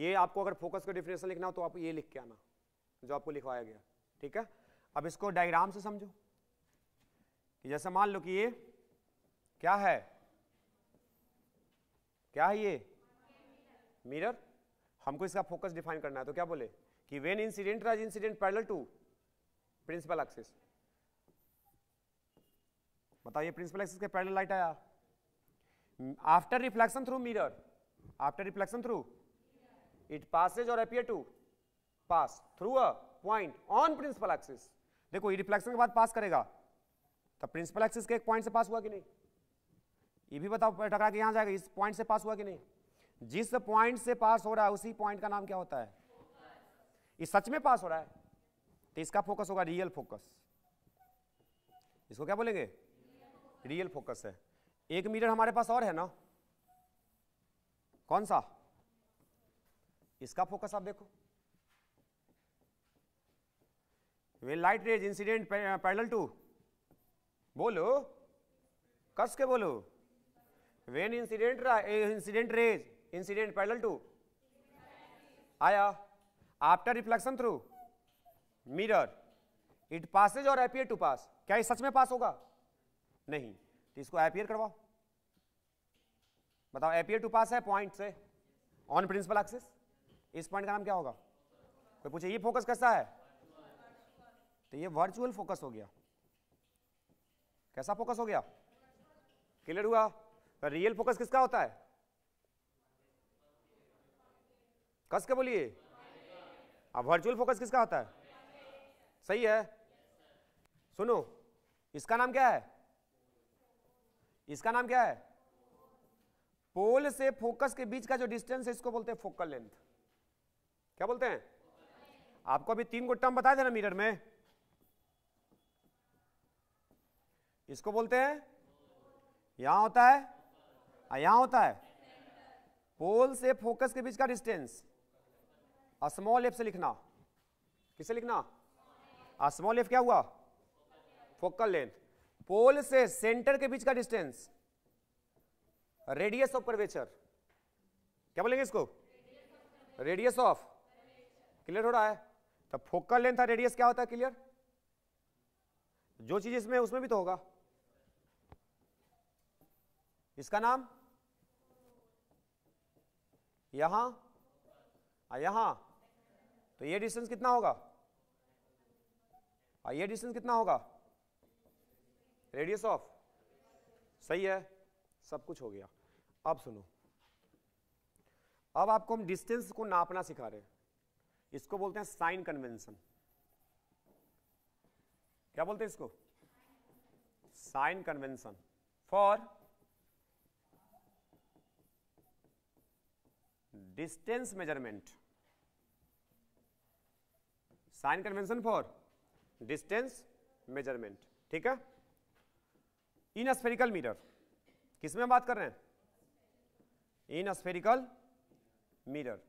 ये आपको अगर फोकस का डिफिनेशन लिखना हो तो आप ये लिख के आना जो आपको लिखवाया गया ठीक है अब इसको डायग्राम से समझो कि जैसे मान लो कि ये क्या है क्या है ये मिरर हमको इसका फोकस डिफाइन करना है तो क्या बोले कि when incident rays incident parallel to principal axis बताओ ये प्रिंसिपल एक्सिस के पैरेलल लाइट आया after reflection through mirror after reflection through it passes और appear to pass through a point on principal axis देखो ये रिफ्लेक्शन के बाद पास करेगा तो प्रिंसिपल एक्सिस के एक पॉइंट से पास हुआ कि नहीं ये भी बताओ टकरा के यहां जाएगा इस पॉइंट से पास हुआ कि नहीं जिस पॉइंट से पास हो रहा है उसी पॉइंट का नाम क्या होता है ये सच में पास हो रहा है तो इसका फोकस होगा रियल फोकस इसको क्या बोलेंगे रियल फोकस है एक मीटर हमारे पास और है ना कौन सा इसका फोकस आप देखो वे light rays incident parallel to बोलो कस के बोलो when incident incident rays incident parallel to आया after reflection through mirror it passes और एपियर टू पास क्या ये सच में पास होगा नहीं तो इसको एपियर करवाओ बताओ एपियर टू पास है पॉइंट से ऑन प्रिंसिपल एक्सिस इस पॉइंट का नाम क्या होगा कोई पूछे ये फोकस कैसा है तो ये वर्चुअल फोकस हो गया कैसा फोकस हो गया क्लियर हुआ तो रियल फोकस किसका होता है कस के बोलिए अब वर्चुअल फोकस किसका होता है सही है सुनो इसका नाम क्या है इसका नाम क्या है पोल से फोकस के बीच का जो डिस्टेंस है इसको बोलते हैं फोकल लेंथ क्या बोलते हैं आपको अभी तीन को टर्म बता देना मीटर में इसको बोलते हैं यहां होता है यहां होता है पोल से फोकस के बीच का डिस्टेंस स्मॉल एफ से लिखना किसे लिखना स्मॉल एफ क्या हुआ फोकल लेंथ पोल से सेंटर के बीच का डिस्टेंस रेडियस ऑफ कर्वेचर क्या बोलेंगे इसको रेडियस ऑफ क्लियर हो रहा है तो फोकल लेंथ रेडियस क्या होता है क्लियर जो चीज इसमें उसमें भी तो होगा इसका नाम यहां यहां तो ये डिस्टेंस कितना होगा ये डिस्टेंस कितना होगा रेडियस ऑफ सही है सब कुछ हो गया अब सुनो अब आपको हम डिस्टेंस को नापना सिखा रहे हैं इसको बोलते हैं साइन कन्वेंशन क्या बोलते हैं इसको sign convention for distance measurement sign convention for distance measurement ठीक है इन स्फेरिकल मीटर किसमें बात कर रहे हैं in spherical mirror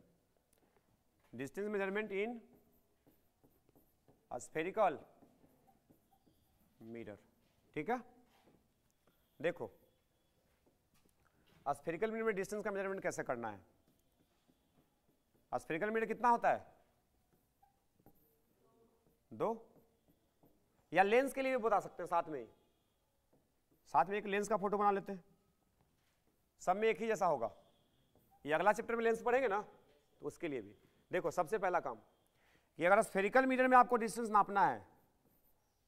distance measurement in spherical mirror ठीक है देखो स्फेरिकल मीटर में डिस्टेंस का मेजरमेंट कैसे करना है स्फेरिकल मीटर कितना होता है दो या लेंस के लिए भी बता सकते हैं साथ में ही साथ में एक लेंस का फोटो बना लेते हैं सब में एक ही जैसा होगा ये अगला चैप्टर में लेंस पढ़ेंगे ना तो उसके लिए भी देखो सबसे पहला काम कि अगर स्फेरिकल मीटर में आपको डिस्टेंस नापना है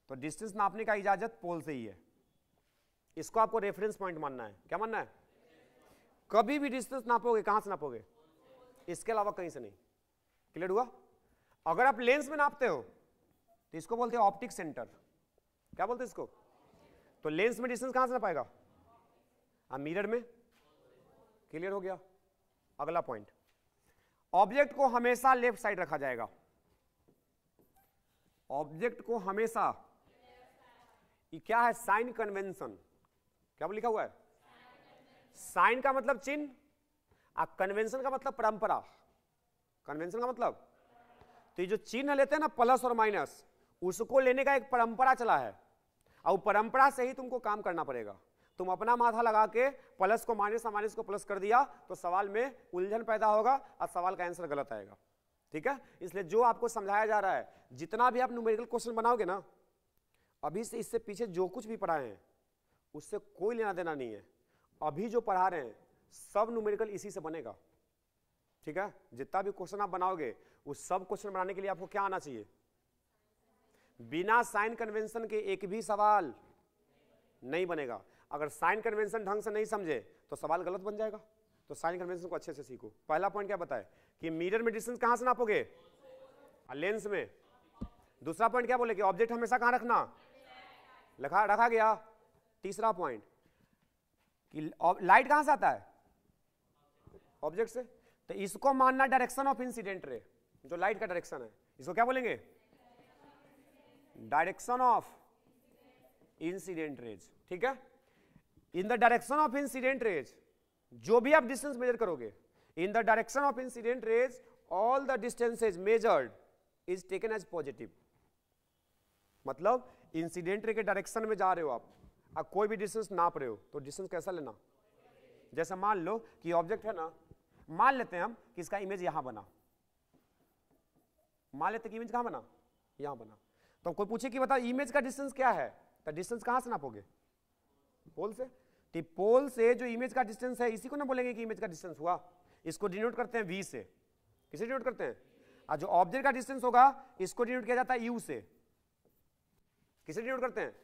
तो डिस्टेंस नापने का इजाजत पोल से ही है इसको आपको रेफरेंस पॉइंट मानना है क्या मानना है कभी भी डिस्टेंस नापोगे कहां से नापोगे इसके अलावा कहीं से नहीं क्लियर हुआ अगर आप लेंस में नापते हो तो इसको बोलते हैं ऑप्टिक सेंटर क्या बोलते हैं इसको तो लेंस में डिस्टेंस कहां से पाएगा अब मिरर में क्लियर हो गया अगला पॉइंट ऑब्जेक्ट को हमेशा लेफ्ट साइड रखा जाएगा ऑब्जेक्ट को हमेशा ये क्या है साइन कन्वेंशन क्या लिखा हुआ है साइन का मतलब चिन्ह और कन्वेंशन का मतलब परंपरा कन्वेंशन का मतलब तो ये जो चिन्ह लेते हैं ना प्लस और माइनस उसको लेने का एक परंपरा चला है और परंपरा से ही तुमको काम करना पड़ेगा तुम अपना माथा लगा के प्लस को माइनस माइनस को प्लस कर दिया तो सवाल में उलझन पैदा होगा और सवाल का आंसर गलत आएगा ठीक है इसलिए जो आपको समझाया जा रहा है जितना भी आप न्यूमेरिकल क्वेश्चन बनाओगे ना अभी से इससे पीछे जो कुछ भी पढ़ाए हैं उससे कोई लेना देना नहीं है अभी जो पढ़ा रहे हैं सब न्यूमेरिकल इसी से बनेगा ठीक है जितना भी क्वेश्चन आप बनाओगे उस सब क्वेश्चन बनाने के लिए आपको क्या आना चाहिए बिना साइन कन्वेंशन के एक भी सवाल नहीं बनेगा अगर साइन कन्वेंशन ढंग से नहीं समझे तो सवाल गलत बन जाएगा तो साइन कन्वेंशन को अच्छे से सीखो पहला पॉइंट क्या बताए कि मीटर में डिस्टेंस कहां से नापोगे लेंस में दूसरा पॉइंट क्या बोले कि ऑब्जेक्ट हमेशा कहां रखना लखा रखा गया तीसरा पॉइंट कि लाइट कहां से आता है ऑब्जेक्ट से तो इसको मानना डायरेक्शन ऑफ इंसिडेंट रे जो लाइट का डायरेक्शन है इसको क्या बोलेंगे डायरेक्शन ऑफ इंसिडेंट रेज ठीक है in the direction of incident rays जो भी आप डिस्टेंस मेजर करोगे in the direction of incident rays all the distances measured is taken as positive मतलब इंसिडेंट रे के डायरेक्शन में जा रहे हो आप और कोई भी डिस्टेंस नाप रहे हो तो डिस्टेंस कैसा लेना जैसे मान लो कि ऑब्जेक्ट है ना मान लेते हैं हम कि इसका इमेज यहां बना मान लेते कि इमेज कहां बना यहां बना तो कोई पूछे कि बताओ इमेज का डिस्टेंस क्या है तो डिस्टेंस कहां से नापोगे पोल से तो पोल से जो इमेज का डिस्टेंस है इसी को ना बोलेंगे कि इमेज का डिस्टेंस हुआ इसको डिनोट करते हैं वी से किसे डिनोट करते हैं और जो ऑब्जेक्ट का डिस्टेंस होगा इसको डिनोट किया जाता है यू से किसे डिनोट करते हैं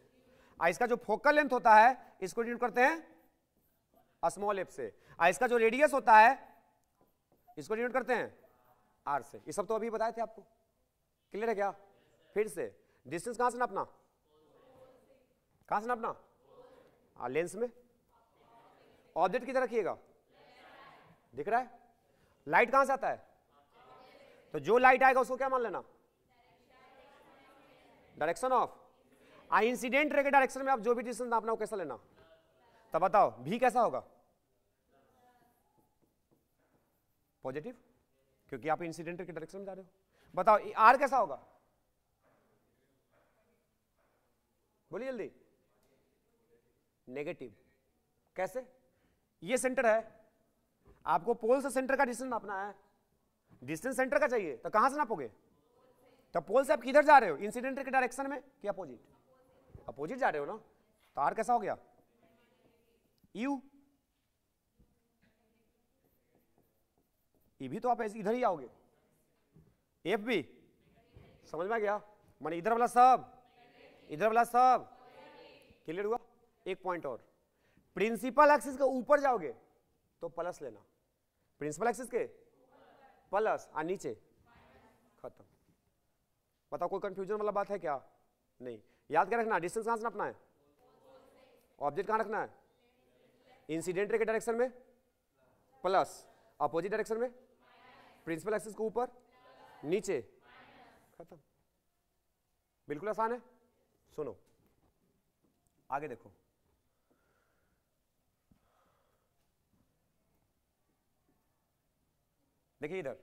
और इसका जो फोकल लेंथ होता है इसको डिनोट करते हैं स्मॉल एफ से और इसका जो रेडियस होता है इसको डिनोट करते हैं आर से ये सब तो अभी बताए थे आपको क्लियर है क्या फिर से डिस्टेंस कहां से नापना कहां से नापना लेंस में ऑब्जेक्ट किधर रखिएगा दिख रहा है लाइट कहां से आता है तो जो लाइट आएगा उसको क्या मान लेना direction of uh incident ray के डायरेक्शन में आप जो भी डिस्टेंस नापना हो कैसा लेना तो बताओ भी कैसा होगा पॉजिटिव क्योंकि आप इंसिडेंट के डायरेक्शन में जा रहे हो बताओ आर कैसा होगा बोलिए जल्दी नेगेटिव कैसे ये सेंटर है आपको पोल से सेंटर का डिस्टेंस नापना है डिस्टेंस सेंटर का चाहिए तो कहां से नापोगे तो पोल से आप किधर जा रहे हो इंसिडेंट के डायरेक्शन में कि अपोजिट अपोजिट जा रहे हो ना तो आर कैसा हो गया यू e भी तो आप ऐसे इधर ही आओगे एफ भी समझ में आ गया मैंने इधर वाला सब इधर वाला सब क्लियर हुआ एक पॉइंट और प्रिंसिपल एक्सिस के ऊपर जाओगे तो प्लस लेना प्रिंसिपल एक्सिस के प्लस और हाँ, नीचे खत्म बताओ कोई कंफ्यूजन वाला बात है क्या नहीं याद क्या रखना डिस्टेंस कहां से अपना है ऑब्जेक्ट कहां रखना है इंसिडेंट के डायरेक्शन में प्लस अपोजिट डायरेक्शन में प्रिंसिपल एक्सिस के ऊपर नीचे खत्म बिल्कुल आसान है सुनो आगे देखो देखिए इधर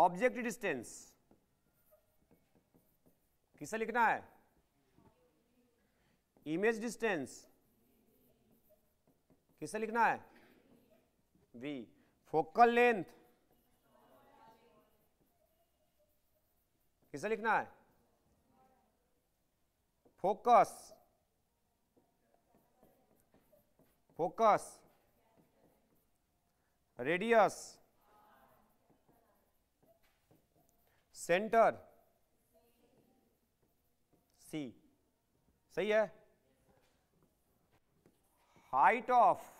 ऑब्जेक्ट डिस्टेंस किसे लिखना है इमेज डिस्टेंस किसे लिखना है वी फोकल लेंथ किसे लिखना है focus focus radius centre C सही है height of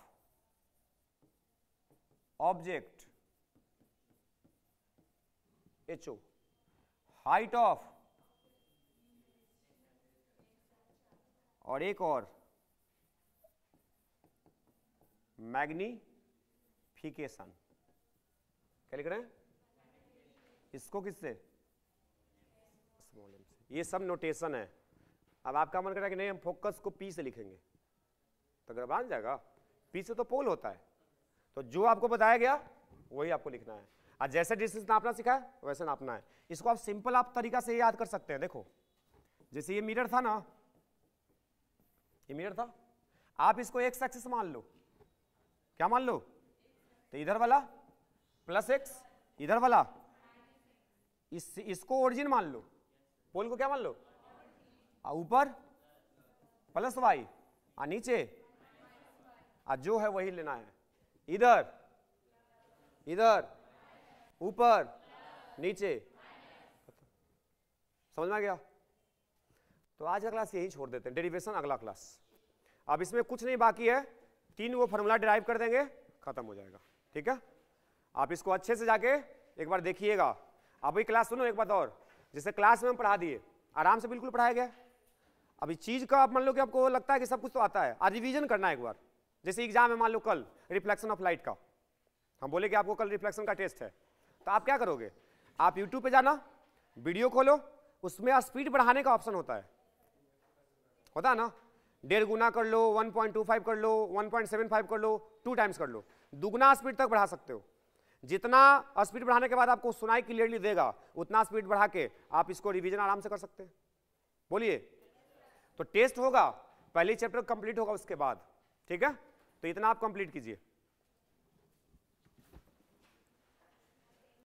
object HO height of और एक और मैग्नीफिकेशन क्या लिख रहे हैं इसको किससे ये सब नोटेशन है अब आपका मन कर रहा है कि नहीं हम फोकस को पी से लिखेंगे तो अगर मान जाएगा पी से तो पोल होता है तो जो आपको बताया गया वही आपको लिखना है और जैसे डिस्टेंस नापना सीखा है वैसे नापना है इसको आप सिंपल आप तरीका से याद कर सकते हैं देखो जैसे ये मीटर था ना ये मिरर था आप इसको एक्स एक्सिस मान लो क्या मान लो तो इधर वाला प्लस एक्स इधर वाला इस इसको ओरिजिन मान लो पोल को क्या मान लो ऊपर प्लस वाई और नीचे और जो है वही लेना है इधर इधर ऊपर नीचे समझ में आ गया तो आज का क्लास यही छोड़ देते हैं डेरिवेशन अगला क्लास अब इसमें कुछ नहीं बाकी है तीन वो फॉर्मूला डिराइव कर देंगे खत्म हो जाएगा ठीक है आप इसको अच्छे से जाके एक बार देखिएगा आप ये क्लास सुनो एक बात और जैसे क्लास में हम पढ़ा दिए आराम से बिल्कुल पढ़ाया गया अभी चीज़ का आप मान लो कि आपको लगता है कि सब कुछ तो आता है आज रिविजन करना है एक बार जैसे एग्जाम है मान लो कल रिफ्लेक्शन ऑफ लाइट का हम बोले कि आपको कल रिफ्लेक्शन का टेस्ट है तो आप क्या करोगे आप यूट्यूब पे जाना वीडियो खोलो उसमें स्पीड बढ़ाने का ऑप्शन होता है होता है ना डेढ़ गुना कर लो 1.25 कर लो 1.75 कर लो टू टाइम्स कर लो दुगना स्पीड तक बढ़ा सकते हो जितना स्पीड बढ़ाने के बाद आपको सुनाई क्लियरली देगा उतना स्पीड बढ़ा के आप इसको रिविजन आराम से कर सकते हैं बोलिए तो टेस्ट होगा पहले चैप्टर कंप्लीट होगा उसके बाद ठीक है तो इतना आप कंप्लीट कीजिए